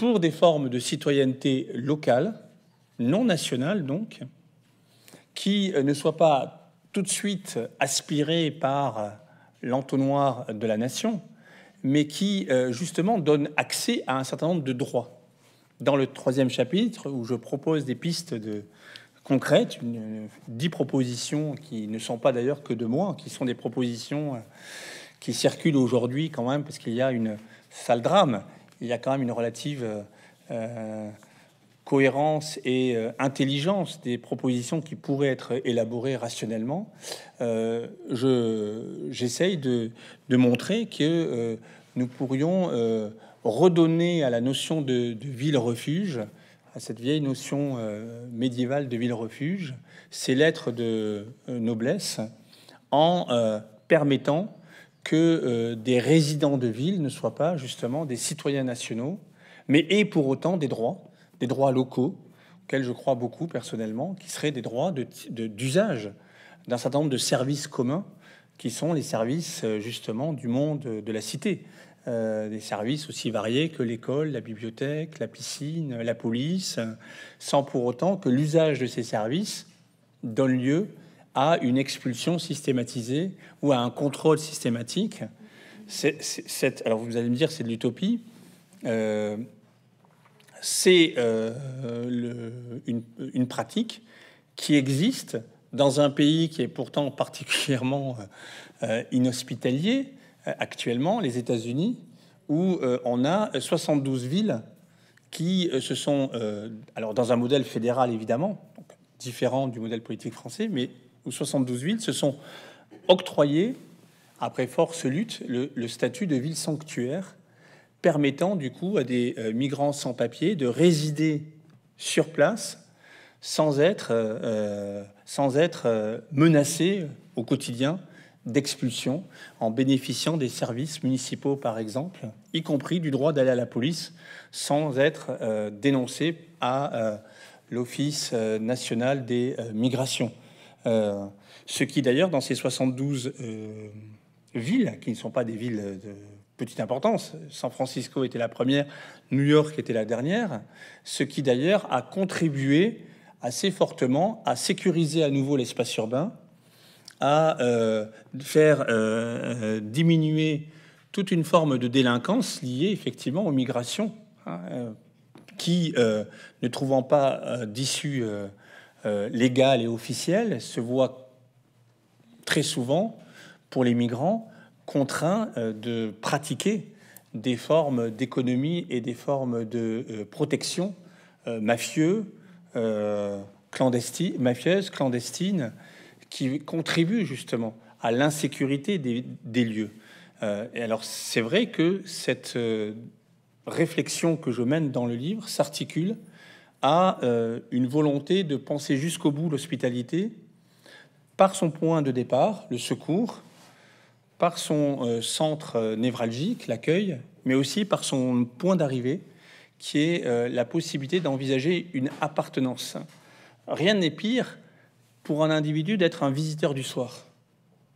pour des formes de citoyenneté locale, non nationale donc, qui euh, ne soient pas tout de suite aspirées par euh, l'entonnoir de la nation, mais qui euh, justement donnent accès à un certain nombre de droits. Dans le troisième chapitre, où je propose des pistes de, concrètes, dix propositions qui ne sont pas d'ailleurs que de moi, qui sont des propositions qui circulent aujourd'hui quand même, parce qu'il y a une sale drame il y a quand même une relative euh, euh, cohérence et euh, intelligence des propositions qui pourraient être élaborées rationnellement, je, j'essaye de, de, montrer que nous pourrions redonner à la notion de, de ville-refuge, à cette vieille notion médiévale de ville-refuge, ces lettres de noblesse en permettant que euh, des résidents de ville ne soient pas justement des citoyens nationaux, mais aient pour autant des droits, des droits locaux, auxquels je crois beaucoup personnellement, qui seraient des droits d'usage d'un certain nombre de services communs, qui sont les services euh, justement du monde euh, de la cité. des services aussi variés que l'école, la bibliothèque, la piscine, la police, sans pour autant que l'usage de ces services donne lieu à une expulsion systématisée ou à un contrôle systématique. C'est, cette alors vous allez me dire, c'est de l'utopie. Euh, c'est euh, une, pratique qui existe dans un pays qui est pourtant particulièrement euh, inhospitalier actuellement, les États-Unis, où on a 72 villes qui se sont, alors dans un modèle fédéral évidemment, différent du modèle politique français, mais ou 72 villes se sont octroyées, après force lutte, le, statut de ville sanctuaire, permettant du coup à des euh, migrants sans papier de résider sur place sans être, euh, euh, sans être menacés au quotidien d'expulsion, en bénéficiant des services municipaux par exemple, y compris du droit d'aller à la police sans être dénoncé à l'Office national des migrations. Euh, ce qui d'ailleurs dans ces 72 euh, villes, qui ne sont pas des villes de petite importance. San Francisco était la première, New York était la dernière, ce qui d'ailleurs a contribué assez fortement à sécuriser à nouveau l'espace urbain, à euh, faire diminuer toute une forme de délinquance liée effectivement aux migrations, hein, qui, ne trouvant pas d'issue euh, légal et officielle se voit très souvent, pour les migrants, contraints euh, de pratiquer des formes d'économie et des formes de euh, protection mafieux, clandestine, mafieuses, clandestines, qui contribuent justement à l'insécurité des, des, lieux. et alors c'est vrai que cette réflexion que je mène dans le livre s'articule a euh, une volonté de penser jusqu'au bout l'hospitalité par son point de départ, le secours, par son euh, centre euh, névralgique, l'accueil, mais aussi par son point d'arrivée, qui est la possibilité d'envisager une appartenance. Rien n'est pire pour un individu d'être un visiteur du soir,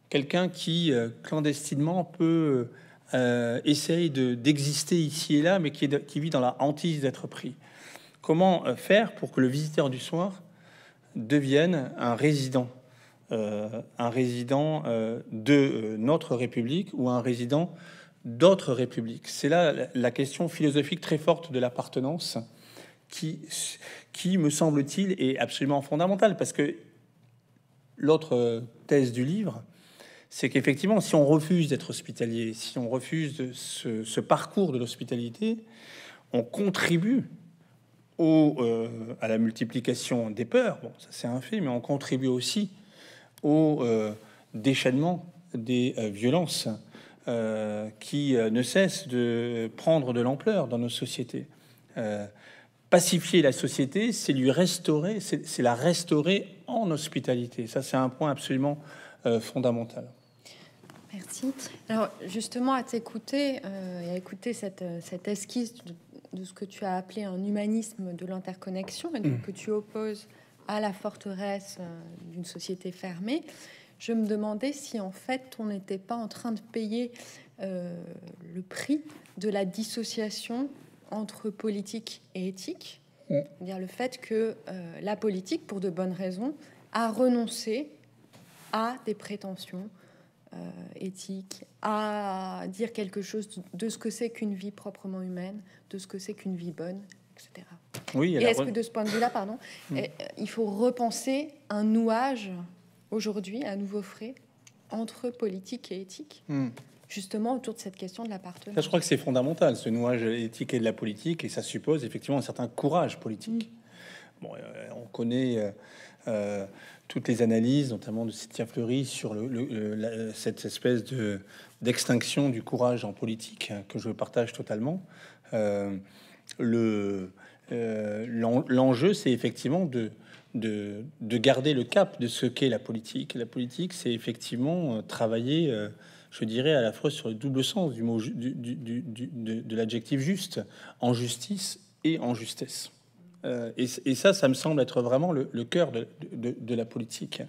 quelqu'un qui clandestinement peut... essayer d'exister ici et là, mais qui vit dans la hantise d'être pris. Comment euh, faire pour que le visiteur du soir devienne un résident, euh, un résident euh, de notre République ou un résident d'autres républiques C'est là la question philosophique très forte de l'appartenance qui, qui me semble-t-il, est absolument fondamentale parce que l'autre thèse du livre, c'est qu'effectivement, si on refuse d'être hospitalier, si on refuse de ce, ce, parcours de l'hospitalité, on contribue au, euh, à la multiplication des peurs, bon, ça c'est un fait, mais on contribue aussi au euh, déchaînement des euh, violences qui ne cessent de prendre de l'ampleur dans nos sociétés. pacifier la société, c'est lui restaurer, c'est la restaurer en hospitalité. Ça c'est un point absolument fondamental. Merci. Alors justement, à t'écouter et à écouter cette, cette esquisse de de ce que tu as appelé un humanisme de l'interconnexion et mm. que tu opposes à la forteresse euh, d'une société fermée, je me demandais si en fait on n'était pas en train de payer euh, le prix de la dissociation entre politique et éthique, mm. c'est-à-dire le fait que euh, la politique, pour de bonnes raisons, a renoncé à des prétentions euh, éthique, à dire quelque chose de ce que c'est qu'une vie proprement humaine, de ce que c'est qu'une vie bonne, etc. Oui, et est-ce que de ce point de vue-là, pardon, mm. euh, il faut repenser un nouage aujourd'hui, à nouveau frais, entre politique et éthique mm. justement autour de cette question de l'appartenance. Je crois que c'est fondamental, ce nouage éthique et de la politique, et ça suppose effectivement un certain courage politique. Mm. Bon, euh, on connaît euh, toutes les analyses, notamment de Cynthia Fleury, sur le, cette espèce de, d'extinction du courage en politique hein, que je partage totalement. Euh, euh, l'enjeu, c'est effectivement de, de, garder le cap de ce qu'est la politique. La politique, c'est effectivement euh, travailler, je dirais, à la fois sur le double sens du mot, de l'adjectif juste, en justice et en justesse. Euh, et, ça, ça me semble être vraiment le, cœur de, la politique.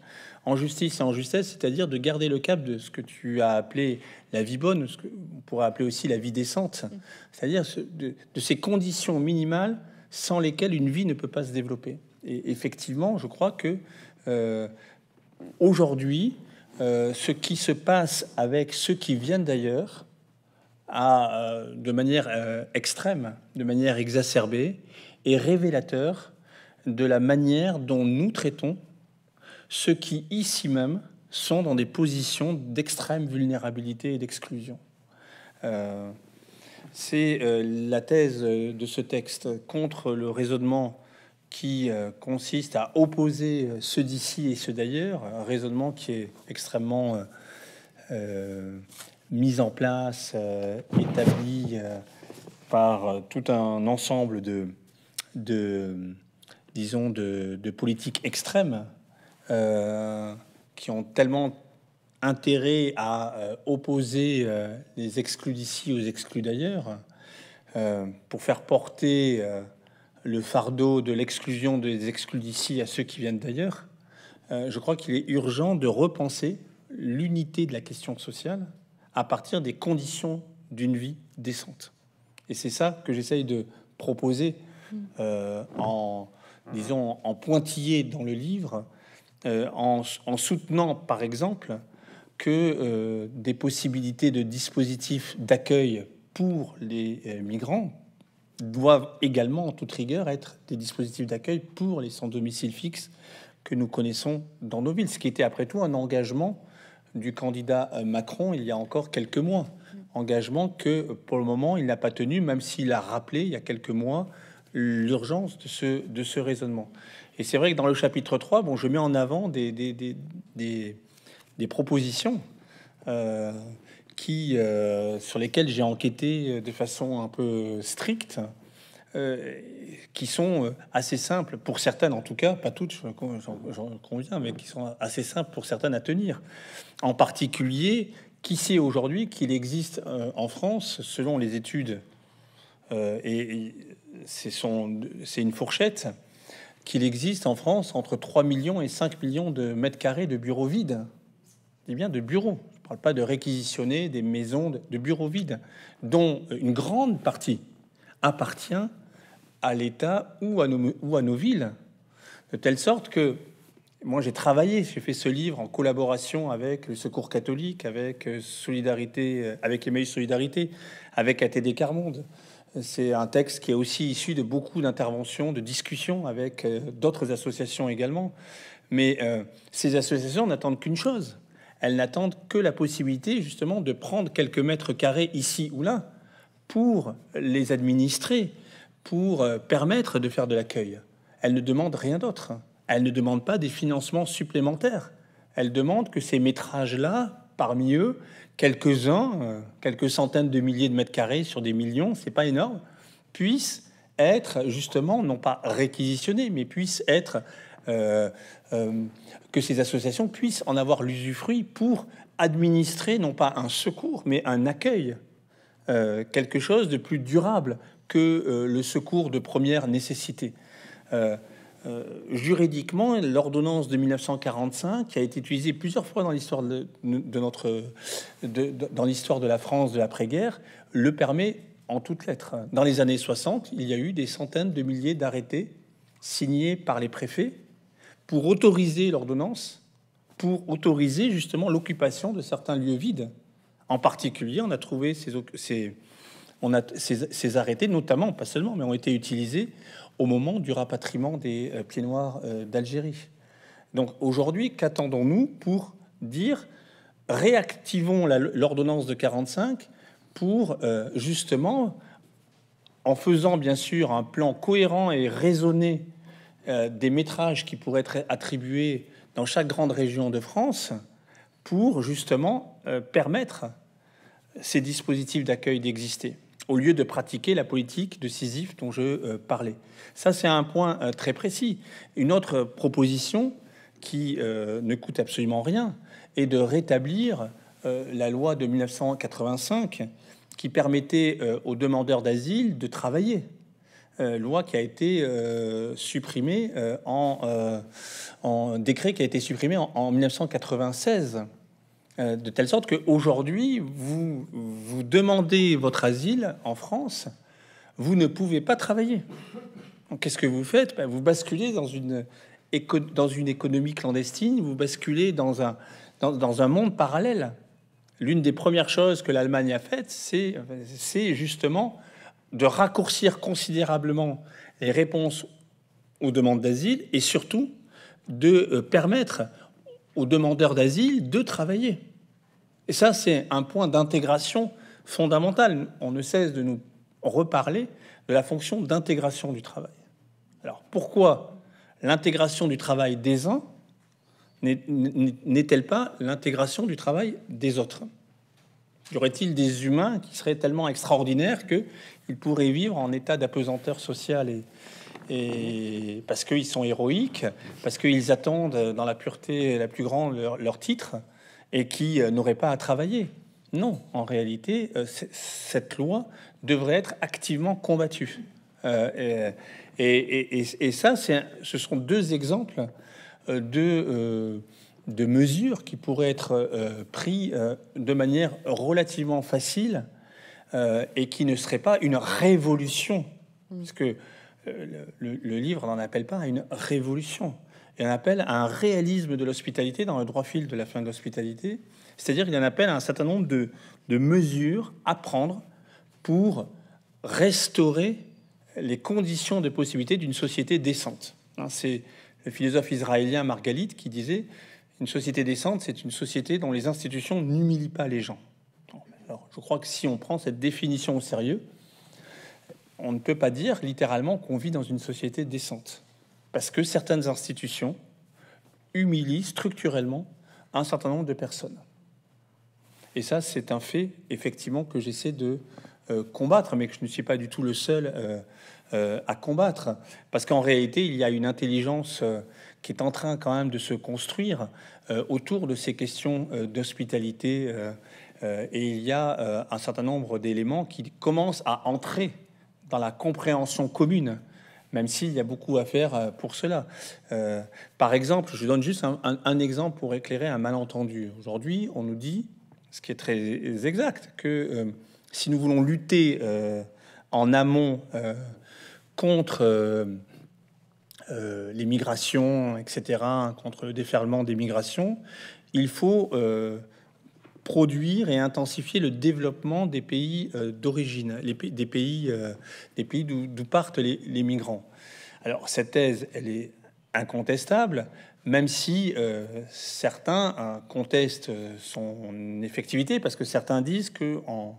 En justice et en justesse, c'est-à-dire de garder le cap de ce que tu as appelé la vie bonne, ce qu'on pourrait appeler aussi la vie décente, mm. c'est-à-dire de, ces conditions minimales sans lesquelles une vie ne peut pas se développer. Et effectivement, je crois que euh, aujourd'hui, euh, ce qui se passe avec ceux qui viennent d'ailleurs, de manière extrême, de manière exacerbée, est révélateur de la manière dont nous traitons ceux qui, ici même, sont dans des positions d'extrême vulnérabilité et d'exclusion. Euh, c'est euh, la thèse de ce texte contre le raisonnement qui euh, consiste à opposer ceux d'ici et ceux d'ailleurs, un raisonnement qui est extrêmement mis en place, établi par tout un ensemble de, de, disons, de, de politiques extrêmes euh, qui ont tellement intérêt à euh, opposer euh, les exclus d'ici aux exclus d'ailleurs, pour faire porter le fardeau de l'exclusion des exclus d'ici à ceux qui viennent d'ailleurs, je crois qu'il est urgent de repenser l'unité de la question sociale à partir des conditions d'une vie décente. Et c'est ça que j'essaye de proposer euh, en, disons, en pointillé dans le livre, euh, en, soutenant, par exemple, que euh, des possibilités de dispositifs d'accueil pour les migrants doivent également, en toute rigueur, être des dispositifs d'accueil pour les sans domicile fixe que nous connaissons dans nos villes, ce qui était après tout un engagement du candidat Macron il y a encore quelques mois engagement que pour le moment il n'a pas tenu, même s'il a rappelé il y a quelques mois l'urgence de ce, de ce raisonnement. Et c'est vrai que dans le chapitre 3, bon, je mets en avant des, des, des, des, propositions euh, qui, euh, sur lesquelles j'ai enquêté euh, de façon un peu stricte, qui sont assez simples, pour certaines en tout cas, pas toutes, j'en conviens, mais qui sont assez simples pour certaines à tenir. En particulier, qui sait aujourd'hui qu'il existe en France, selon les études euh, et c'est une fourchette qu'il existe en France entre 3 millions et 5 millions de mètres carrés de bureaux vides. Je bien de bureaux. Je ne parle pas de réquisitionner des maisons de bureaux vides, dont une grande partie appartient à l'État ou, à nos, ou à nos villes. De telle sorte que moi j'ai travaillé, j'ai fait ce livre en collaboration avec le Secours catholique, avec euh, Solidarité, euh, avec Emmaüs Solidarité, avec ATD Carmonde. C'est un texte qui est aussi issu de beaucoup d'interventions, de discussions avec euh, d'autres associations également. Mais euh, ces associations n'attendent qu'une chose. Elles n'attendent que la possibilité justement de prendre quelques mètres carrés ici ou là pour les administrer, pour euh, permettre de faire de l'accueil. Elles ne demandent rien d'autre. Elles ne demandent pas des financements supplémentaires. Elles demandent que ces métrages-là, parmi eux, quelques-uns, euh, quelques centaines de milliers de mètres carrés sur des millions, c'est pas énorme, puissent être justement, non pas réquisitionnés, mais puissent être euh, euh, que ces associations puissent en avoir l'usufruit pour administrer non pas un secours, mais un accueil, quelque chose de plus durable que le secours de première nécessité. Euh, juridiquement, l'ordonnance de 1945, qui a été utilisée plusieurs fois dans l'histoire de, notre, dans l'histoire de la France de l'après-guerre, le permet en toutes lettres. Dans les années 60, il y a eu des centaines de milliers d'arrêtés signés par les préfets pour autoriser l'ordonnance, pour autoriser justement l'occupation de certains lieux vides. En particulier, on a trouvé ces, ces, on a, ces, arrêtés, notamment, pas seulement, mais ont été utilisés au moment du rapatriement des euh, pieds noirs euh, d'Algérie. Donc aujourd'hui, qu'attendons-nous pour dire réactivons l'ordonnance de 45 pour euh, justement, en faisant bien sûr un plan cohérent et raisonné des métrages qui pourraient être attribués dans chaque grande région de France, pour justement permettre ces dispositifs d'accueil d'exister au lieu de pratiquer la politique de Sisyphe dont je euh, parlais. Ça, c'est un point euh, très précis. Une autre proposition qui euh, ne coûte absolument rien est de rétablir la loi de 1985 qui permettait aux demandeurs d'asile de travailler. loi qui a été supprimée en, en, décret qui a été supprimé en 1996 euh, de telle sorte qu'aujourd'hui, vous, vous demandez votre asile en France, vous ne pouvez pas travailler. Qu'est-ce que vous faites ben, Vous basculez dans une, économie clandestine, vous basculez dans un, dans un monde parallèle. L'une des premières choses que l'Allemagne a faites, c'est justement de raccourcir considérablement les réponses aux demandes d'asile et surtout de euh, permettre aux demandeurs d'asile de travailler. Et ça, c'est un point d'intégration fondamental. On ne cesse de nous reparler de la fonction d'intégration du travail. Alors pourquoi l'intégration du travail des uns n'est-elle pas l'intégration du travail des autres Y aurait-il des humains qui seraient tellement extraordinaires qu'ils pourraient vivre en état d'apesanteur sociale et, et parce qu'ils sont héroïques, parce qu'ils attendent dans la pureté la plus grande leur, titre et qui euh, n'auraient pas à travailler. Non, en réalité, euh, cette loi devrait être activement combattue. Euh, et, ça, ce sont deux exemples de, de mesures qui pourraient être prises de manière relativement facile et qui ne seraient pas une révolution. Parce que le, livre n'en appelle pas à une révolution, il en appelle à un réalisme de l'hospitalité dans le droit fil de la fin de l'hospitalité, c'est-à-dire qu'il en appelle à un certain nombre de, mesures à prendre pour restaurer les conditions de possibilité d'une société décente. Hein, c'est le philosophe israélien Margalit qui disait une société décente, c'est une société dont les institutions n'humilient pas les gens. je crois que si on prend cette définition au sérieux, on ne peut pas dire littéralement qu'on vit dans une société décente. Parce que certaines institutions humilient structurellement un certain nombre de personnes. Et ça, c'est un fait, effectivement, que j'essaie de euh, combattre, mais que je ne suis pas du tout le seul euh, euh, à combattre. Parce qu'en réalité, il y a une intelligence qui est en train quand même de se construire autour de ces questions d'hospitalité. et il y a un certain nombre d'éléments qui commencent à entrer dans la compréhension commune, même s'il y a beaucoup à faire euh, pour cela. Euh, par exemple, je donne juste un, exemple pour éclairer un malentendu. Aujourd'hui, on nous dit, ce qui est très exact, que euh, si nous voulons lutter en amont contre les migrations, etc., contre le déferlement des migrations, il faut produire et intensifier le développement des pays euh, d'origine, des pays, euh, pays d'où partent les, migrants. Alors cette thèse, elle est incontestable, même si euh, certains hein, contestent son effectivité, parce que certains disent que en,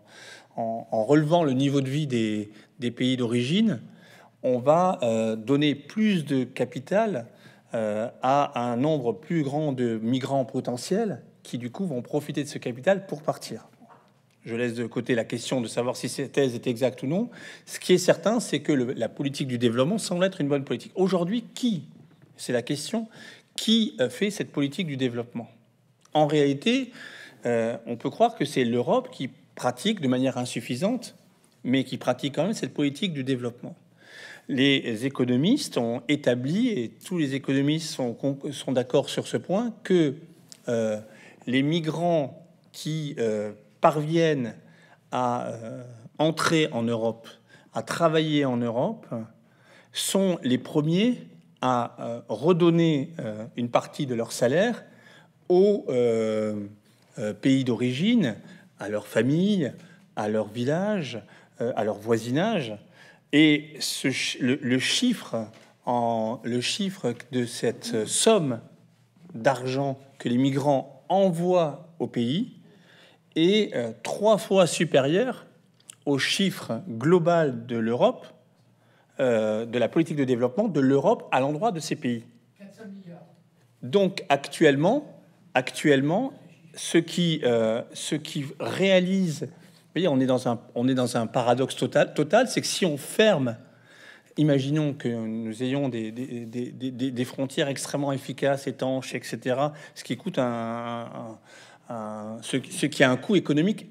relevant le niveau de vie des, des pays d'origine, on va donner plus de capital à un nombre plus grand de migrants potentiels qui du coup vont profiter de ce capital pour partir. Je laisse de côté la question de savoir si cette thèse est exacte ou non. Ce qui est certain, c'est que la politique du développement semble être une bonne politique. Aujourd'hui, qui C'est la question. Qui euh, fait cette politique du développement En réalité, euh, on peut croire que c'est l'Europe qui pratique de manière insuffisante, mais qui pratique quand même cette politique du développement les économistes ont établi, et tous les économistes sont, sont d'accord sur ce point, que euh, les migrants qui euh, parviennent à euh, entrer en Europe, à travailler en Europe, sont les premiers à euh, redonner une partie de leur salaire aux pays d'origine, à leur famille, à leur village, à leur voisinage. Et ce, chiffre en, le chiffre de cette somme d'argent que les migrants envoie au pays est euh, trois fois supérieur au chiffre global de l'Europe, euh, de la politique de développement de l'Europe à l'endroit de ces pays. Donc actuellement, actuellement, ce qui, euh, ce qui réalise, voyez, on est dans un, on est dans un paradoxe total, total c'est que si on ferme imaginons que nous ayons des, frontières extrêmement efficaces, étanches, etc., ce qui coûte un, ce, qui a un coût économique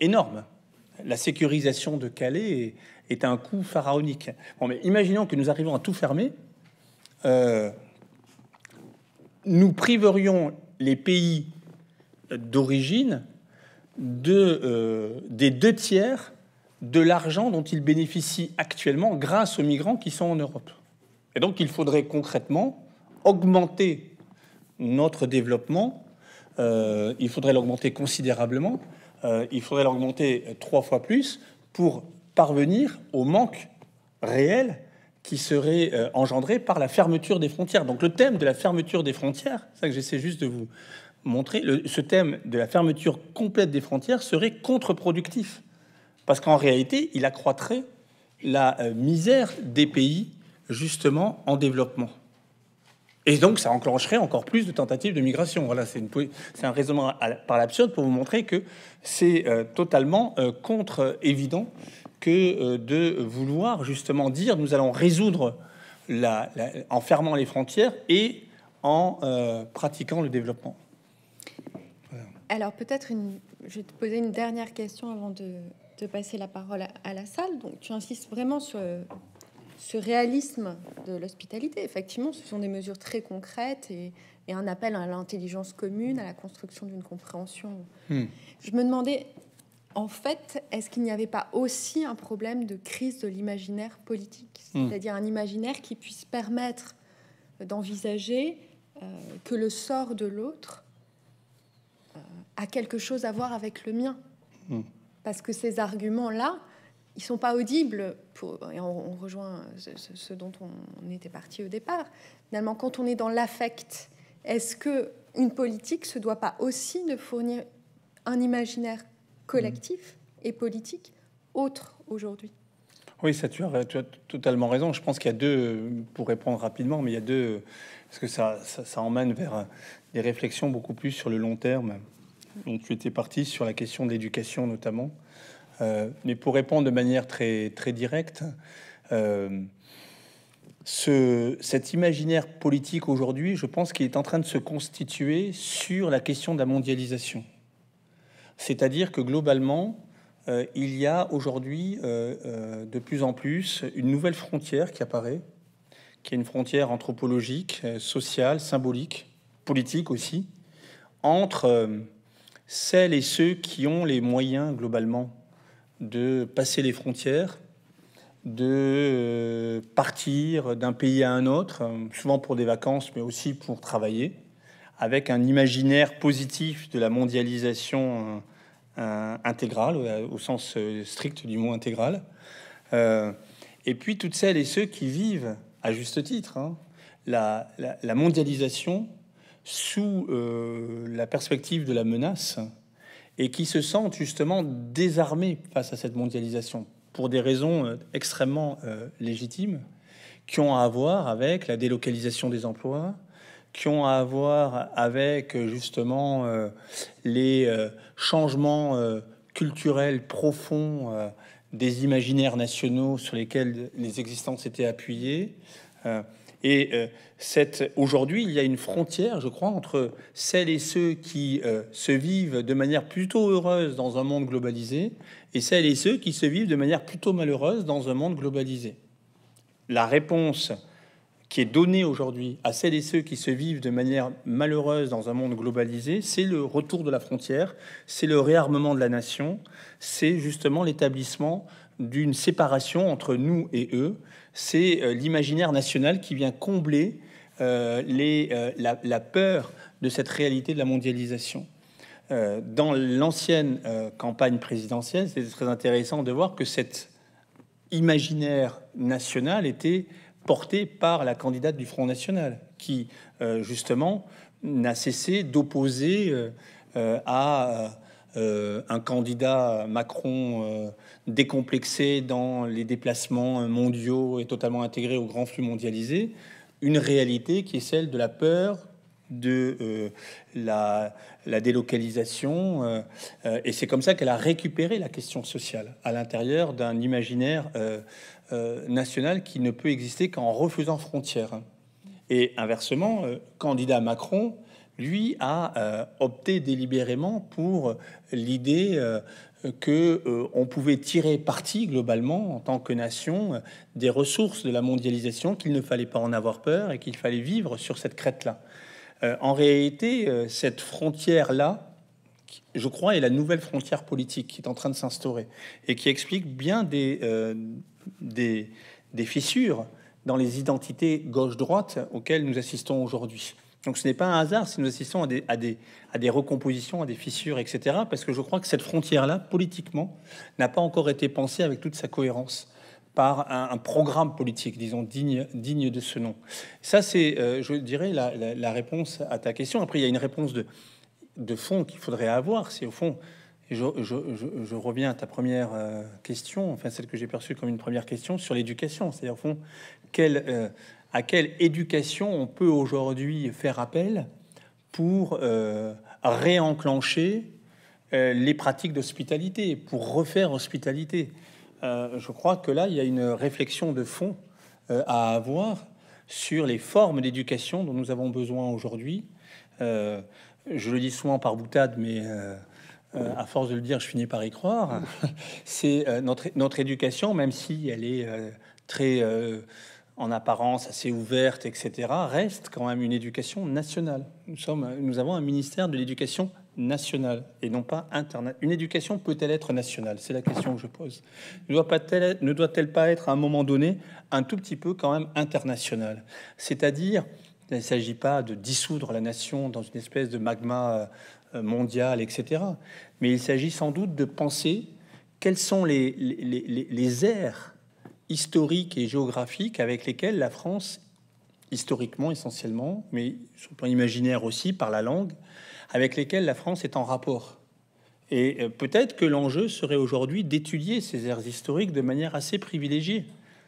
énorme. La sécurisation de Calais est, un coût pharaonique. Bon, mais imaginons que nous arrivions à tout fermer. Euh, nous priverions les pays d'origine de, euh, des deux tiers de l'argent dont ils bénéficient actuellement grâce aux migrants qui sont en Europe. Et donc il faudrait concrètement augmenter notre développement, euh, il faudrait l'augmenter considérablement, euh, il faudrait l'augmenter trois fois plus pour parvenir au manque réel qui serait euh, engendré par la fermeture des frontières. Donc le thème de la fermeture des frontières, c'est ça que j'essaie juste de vous montrer, ce thème de la fermeture complète des frontières serait contre-productif. Parce qu'en réalité, il accroîtrait la euh, misère des pays justement en développement. Et donc, ça enclencherait encore plus de tentatives de migration. Voilà, c'est, une, c'est un raisonnement par l'absurde pour vous montrer que c'est euh, totalement euh, contre-évident que de vouloir justement dire nous allons résoudre la, en fermant les frontières et en pratiquant le développement. Alors, peut-être une, je vais te poser une dernière question avant de, de passer la parole à, la salle. Donc, tu insistes vraiment sur euh, ce réalisme de l'hospitalité. Effectivement, ce sont des mesures très concrètes et, un appel à l'intelligence commune, à la construction d'une compréhension. Hmm. Je me demandais, en fait, est-ce qu'il n'y avait pas aussi un problème de crise de l'imaginaire politique, hmm. c'est-à-dire un imaginaire qui puisse permettre d'envisager euh, que le sort de l'autre euh, a quelque chose à voir avec le mien, hmm parce que ces arguments-là, ils sont pas audibles. Pour, et on, rejoint ce, dont on, était parti au départ. Finalement, quand on est dans l'affect, est-ce que une politique se doit pas aussi de fournir un imaginaire collectif mmh. et politique autre aujourd'hui Oui, ça tu as, totalement raison. Je pense qu'il y a deux, pour répondre rapidement, mais il y a deux, parce que ça, ça emmène vers des réflexions beaucoup plus sur le long terme donc tu étais parti sur la question de l'éducation notamment. Euh, mais pour répondre de manière très, très directe, euh, ce, cet imaginaire politique aujourd'hui, je pense qu'il est en train de se constituer sur la question de la mondialisation. C'est-à-dire que globalement, euh, il y a aujourd'hui de plus en plus une nouvelle frontière qui apparaît, qui est une frontière anthropologique, sociale, symbolique, politique aussi, entre celles et ceux qui ont les moyens globalement de passer les frontières, de euh, partir d'un pays à un autre, souvent pour des vacances, mais aussi pour travailler, avec un imaginaire positif de la mondialisation euh, euh, intégrale, au sens strict du mot intégrale. et puis toutes celles et ceux qui vivent, à juste titre, hein, la, mondialisation sous euh, la perspective de la menace et qui se sentent justement désarmés face à cette mondialisation pour des raisons euh, extrêmement euh, légitimes qui ont à voir avec la délocalisation des emplois, qui ont à voir avec justement les changements culturels profonds des imaginaires nationaux sur lesquels les existences étaient appuyées. Et euh, aujourd'hui, il y a une frontière, je crois, entre celles et ceux qui euh, se vivent de manière plutôt heureuse dans un monde globalisé et celles et ceux qui se vivent de manière plutôt malheureuse dans un monde globalisé. La réponse qui est donnée aujourd'hui à celles et ceux qui se vivent de manière malheureuse dans un monde globalisé, c'est le retour de la frontière, c'est le réarmement de la nation, c'est justement l'établissement d'une séparation entre nous et eux, c'est euh, l'imaginaire national qui vient combler euh, les, euh, la, peur de cette réalité de la mondialisation. dans l'ancienne campagne présidentielle, c'était très intéressant de voir que cet imaginaire national était porté par la candidate du Front National, qui justement n'a cessé d'opposer à euh, un candidat Macron euh, décomplexé dans les déplacements euh, mondiaux et totalement intégré au grand flux mondialisé, une réalité qui est celle de la peur de la, délocalisation. et c'est comme ça qu'elle a récupéré la question sociale à l'intérieur d'un imaginaire national qui ne peut exister qu'en refusant frontières. Et inversement, candidat Macron lui a euh, opté délibérément pour l'idée euh, qu'on euh, pouvait tirer parti globalement en tant que nation des ressources de la mondialisation, qu'il ne fallait pas en avoir peur et qu'il fallait vivre sur cette crête-là. en réalité, cette frontière-là, je crois, est la nouvelle frontière politique qui est en train de s'instaurer et qui explique bien des fissures dans les identités gauche-droite auxquelles nous assistons aujourd'hui. Donc ce n'est pas un hasard si nous assistons à des, à, des, à des, recompositions, à des fissures, etc. Parce que je crois que cette frontière-là, politiquement, n'a pas encore été pensée avec toute sa cohérence par un, programme politique, disons, digne, digne de ce nom. Ça, c'est, euh, je dirais, la, réponse à ta question. Après, il y a une réponse de, de fond qu'il faudrait avoir. C'est au fond, je, je, reviens à ta première euh, question, enfin celle que j'ai perçue comme une première question sur l'éducation. C'est-à-dire, au fond, quelle... Euh, à quelle éducation on peut aujourd'hui faire appel pour euh, réenclencher euh, les pratiques d'hospitalité, pour refaire hospitalité. Euh, je crois que là, il y a une réflexion de fond à avoir sur les formes d'éducation dont nous avons besoin aujourd'hui. je le dis souvent par boutade, mais à force de le dire, je finis par y croire. *laughs* C'est notre, notre éducation, même si elle est très en apparence assez ouverte, etc., reste quand même une éducation nationale. Nous, sommes, nous avons un ministère de l'éducation nationale et non pas internationale. Une éducation peut-elle être nationale C'est la question que je pose. Ne doit-elle pas être à un moment donné un tout petit peu quand même internationale C'est-à-dire, il ne s'agit pas de dissoudre la nation dans une espèce de magma euh, mondial, etc. Mais il s'agit sans doute de penser quels sont les, les, les aires historiques et géographiques avec lesquels la France, historiquement essentiellement, mais sur le plan imaginaire aussi par la langue, avec lesquels la France est en rapport. Et euh, peut-être que l'enjeu serait aujourd'hui d'étudier ces aires historiques de manière assez privilégiée,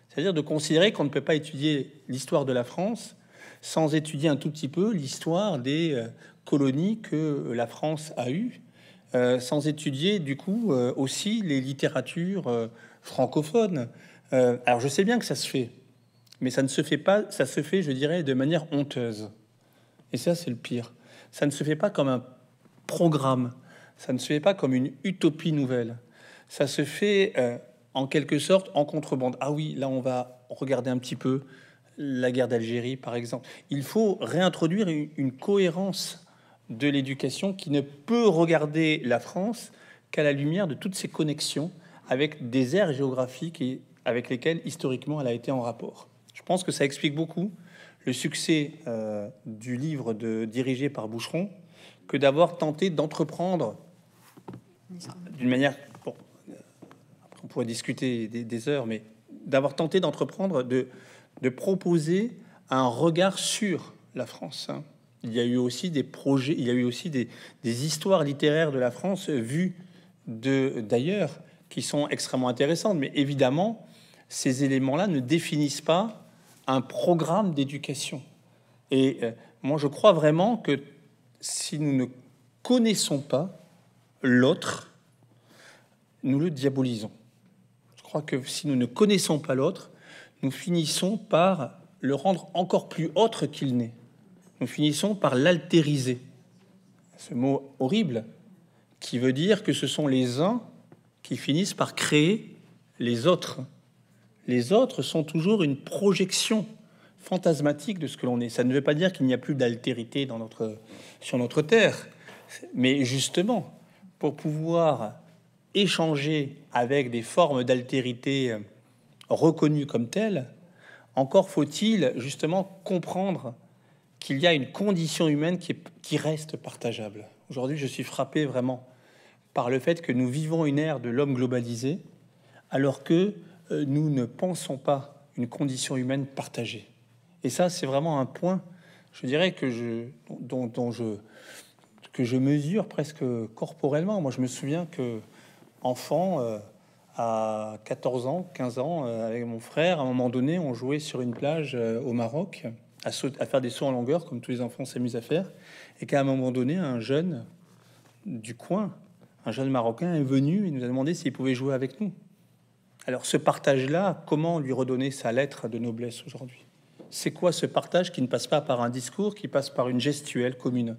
c'est-à-dire de considérer qu'on ne peut pas étudier l'histoire de la France sans étudier un tout petit peu l'histoire des euh, colonies que euh, la France a eues, sans étudier du coup aussi les littératures francophones, euh, alors je sais bien que ça se fait, mais ça ne se fait pas, ça se fait, je dirais, de manière honteuse. Et ça, c'est le pire. Ça ne se fait pas comme un programme, ça ne se fait pas comme une utopie nouvelle. Ça se fait euh, en quelque sorte en contrebande. Ah oui, là, on va regarder un petit peu la guerre d'Algérie, par exemple. Il faut réintroduire une, cohérence de l'éducation qui ne peut regarder la France qu'à la lumière de toutes ses connexions avec des aires géographiques et avec lesquels historiquement elle a été en rapport. Je pense que ça explique beaucoup le succès euh, du livre de, dirigé par Boucheron que d'avoir tenté d'entreprendre d'une manière, euh, on pourrait discuter des, heures, mais d'avoir tenté d'entreprendre, de, de proposer un regard sur la France. Hein. Il y a eu aussi des projets, il y a eu aussi des, des histoires littéraires de la France euh, vues de d'ailleurs qui sont extrêmement intéressantes. Mais évidemment, ces éléments-là ne définissent pas un programme d'éducation. Et euh, moi, je crois vraiment que si nous ne connaissons pas l'autre, nous le diabolisons. Je crois que si nous ne connaissons pas l'autre, nous finissons par le rendre encore plus autre qu'il n'est. Nous finissons par l'altériser. Ce mot horrible qui veut dire que ce sont les uns qui finissent par créer les autres. Les autres sont toujours une projection fantasmatique de ce que l'on est. Ça ne veut pas dire qu'il n'y a plus d'altérité dans notre, sur notre terre, mais justement, pour pouvoir échanger avec des formes d'altérité reconnues comme telles, encore faut-il justement comprendre qu'il y a une condition humaine qui, qui reste partageable. Aujourd'hui, je suis frappé vraiment par le fait que nous vivons une ère de l'homme globalisé, alors que euh, nous ne pensons pas une condition humaine partagée. Et ça, c'est vraiment un point, je dirais, que je, dont, je, que je mesure presque corporellement. Moi, je me souviens que enfant, euh, à 14 ans, 15 ans, euh, avec mon frère, à un moment donné, on jouait sur une plage au Maroc, à, à faire des sauts en longueur, comme tous les enfants s'amusent à faire, et qu'à un moment donné, un jeune du coin un jeune Marocain est venu et nous a demandé s'il pouvait jouer avec nous. Alors ce partage-là, comment lui redonner sa lettre de noblesse aujourd'hui C'est quoi ce partage qui ne passe pas par un discours, qui passe par une gestuelle commune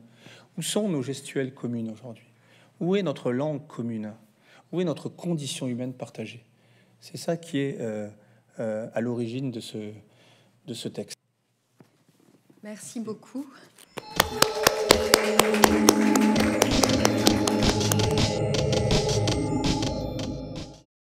Où sont nos gestuelles communes aujourd'hui Où est notre langue commune Où est notre condition humaine partagée C'est ça qui est euh, euh, à l'origine de ce, de ce texte. Merci beaucoup.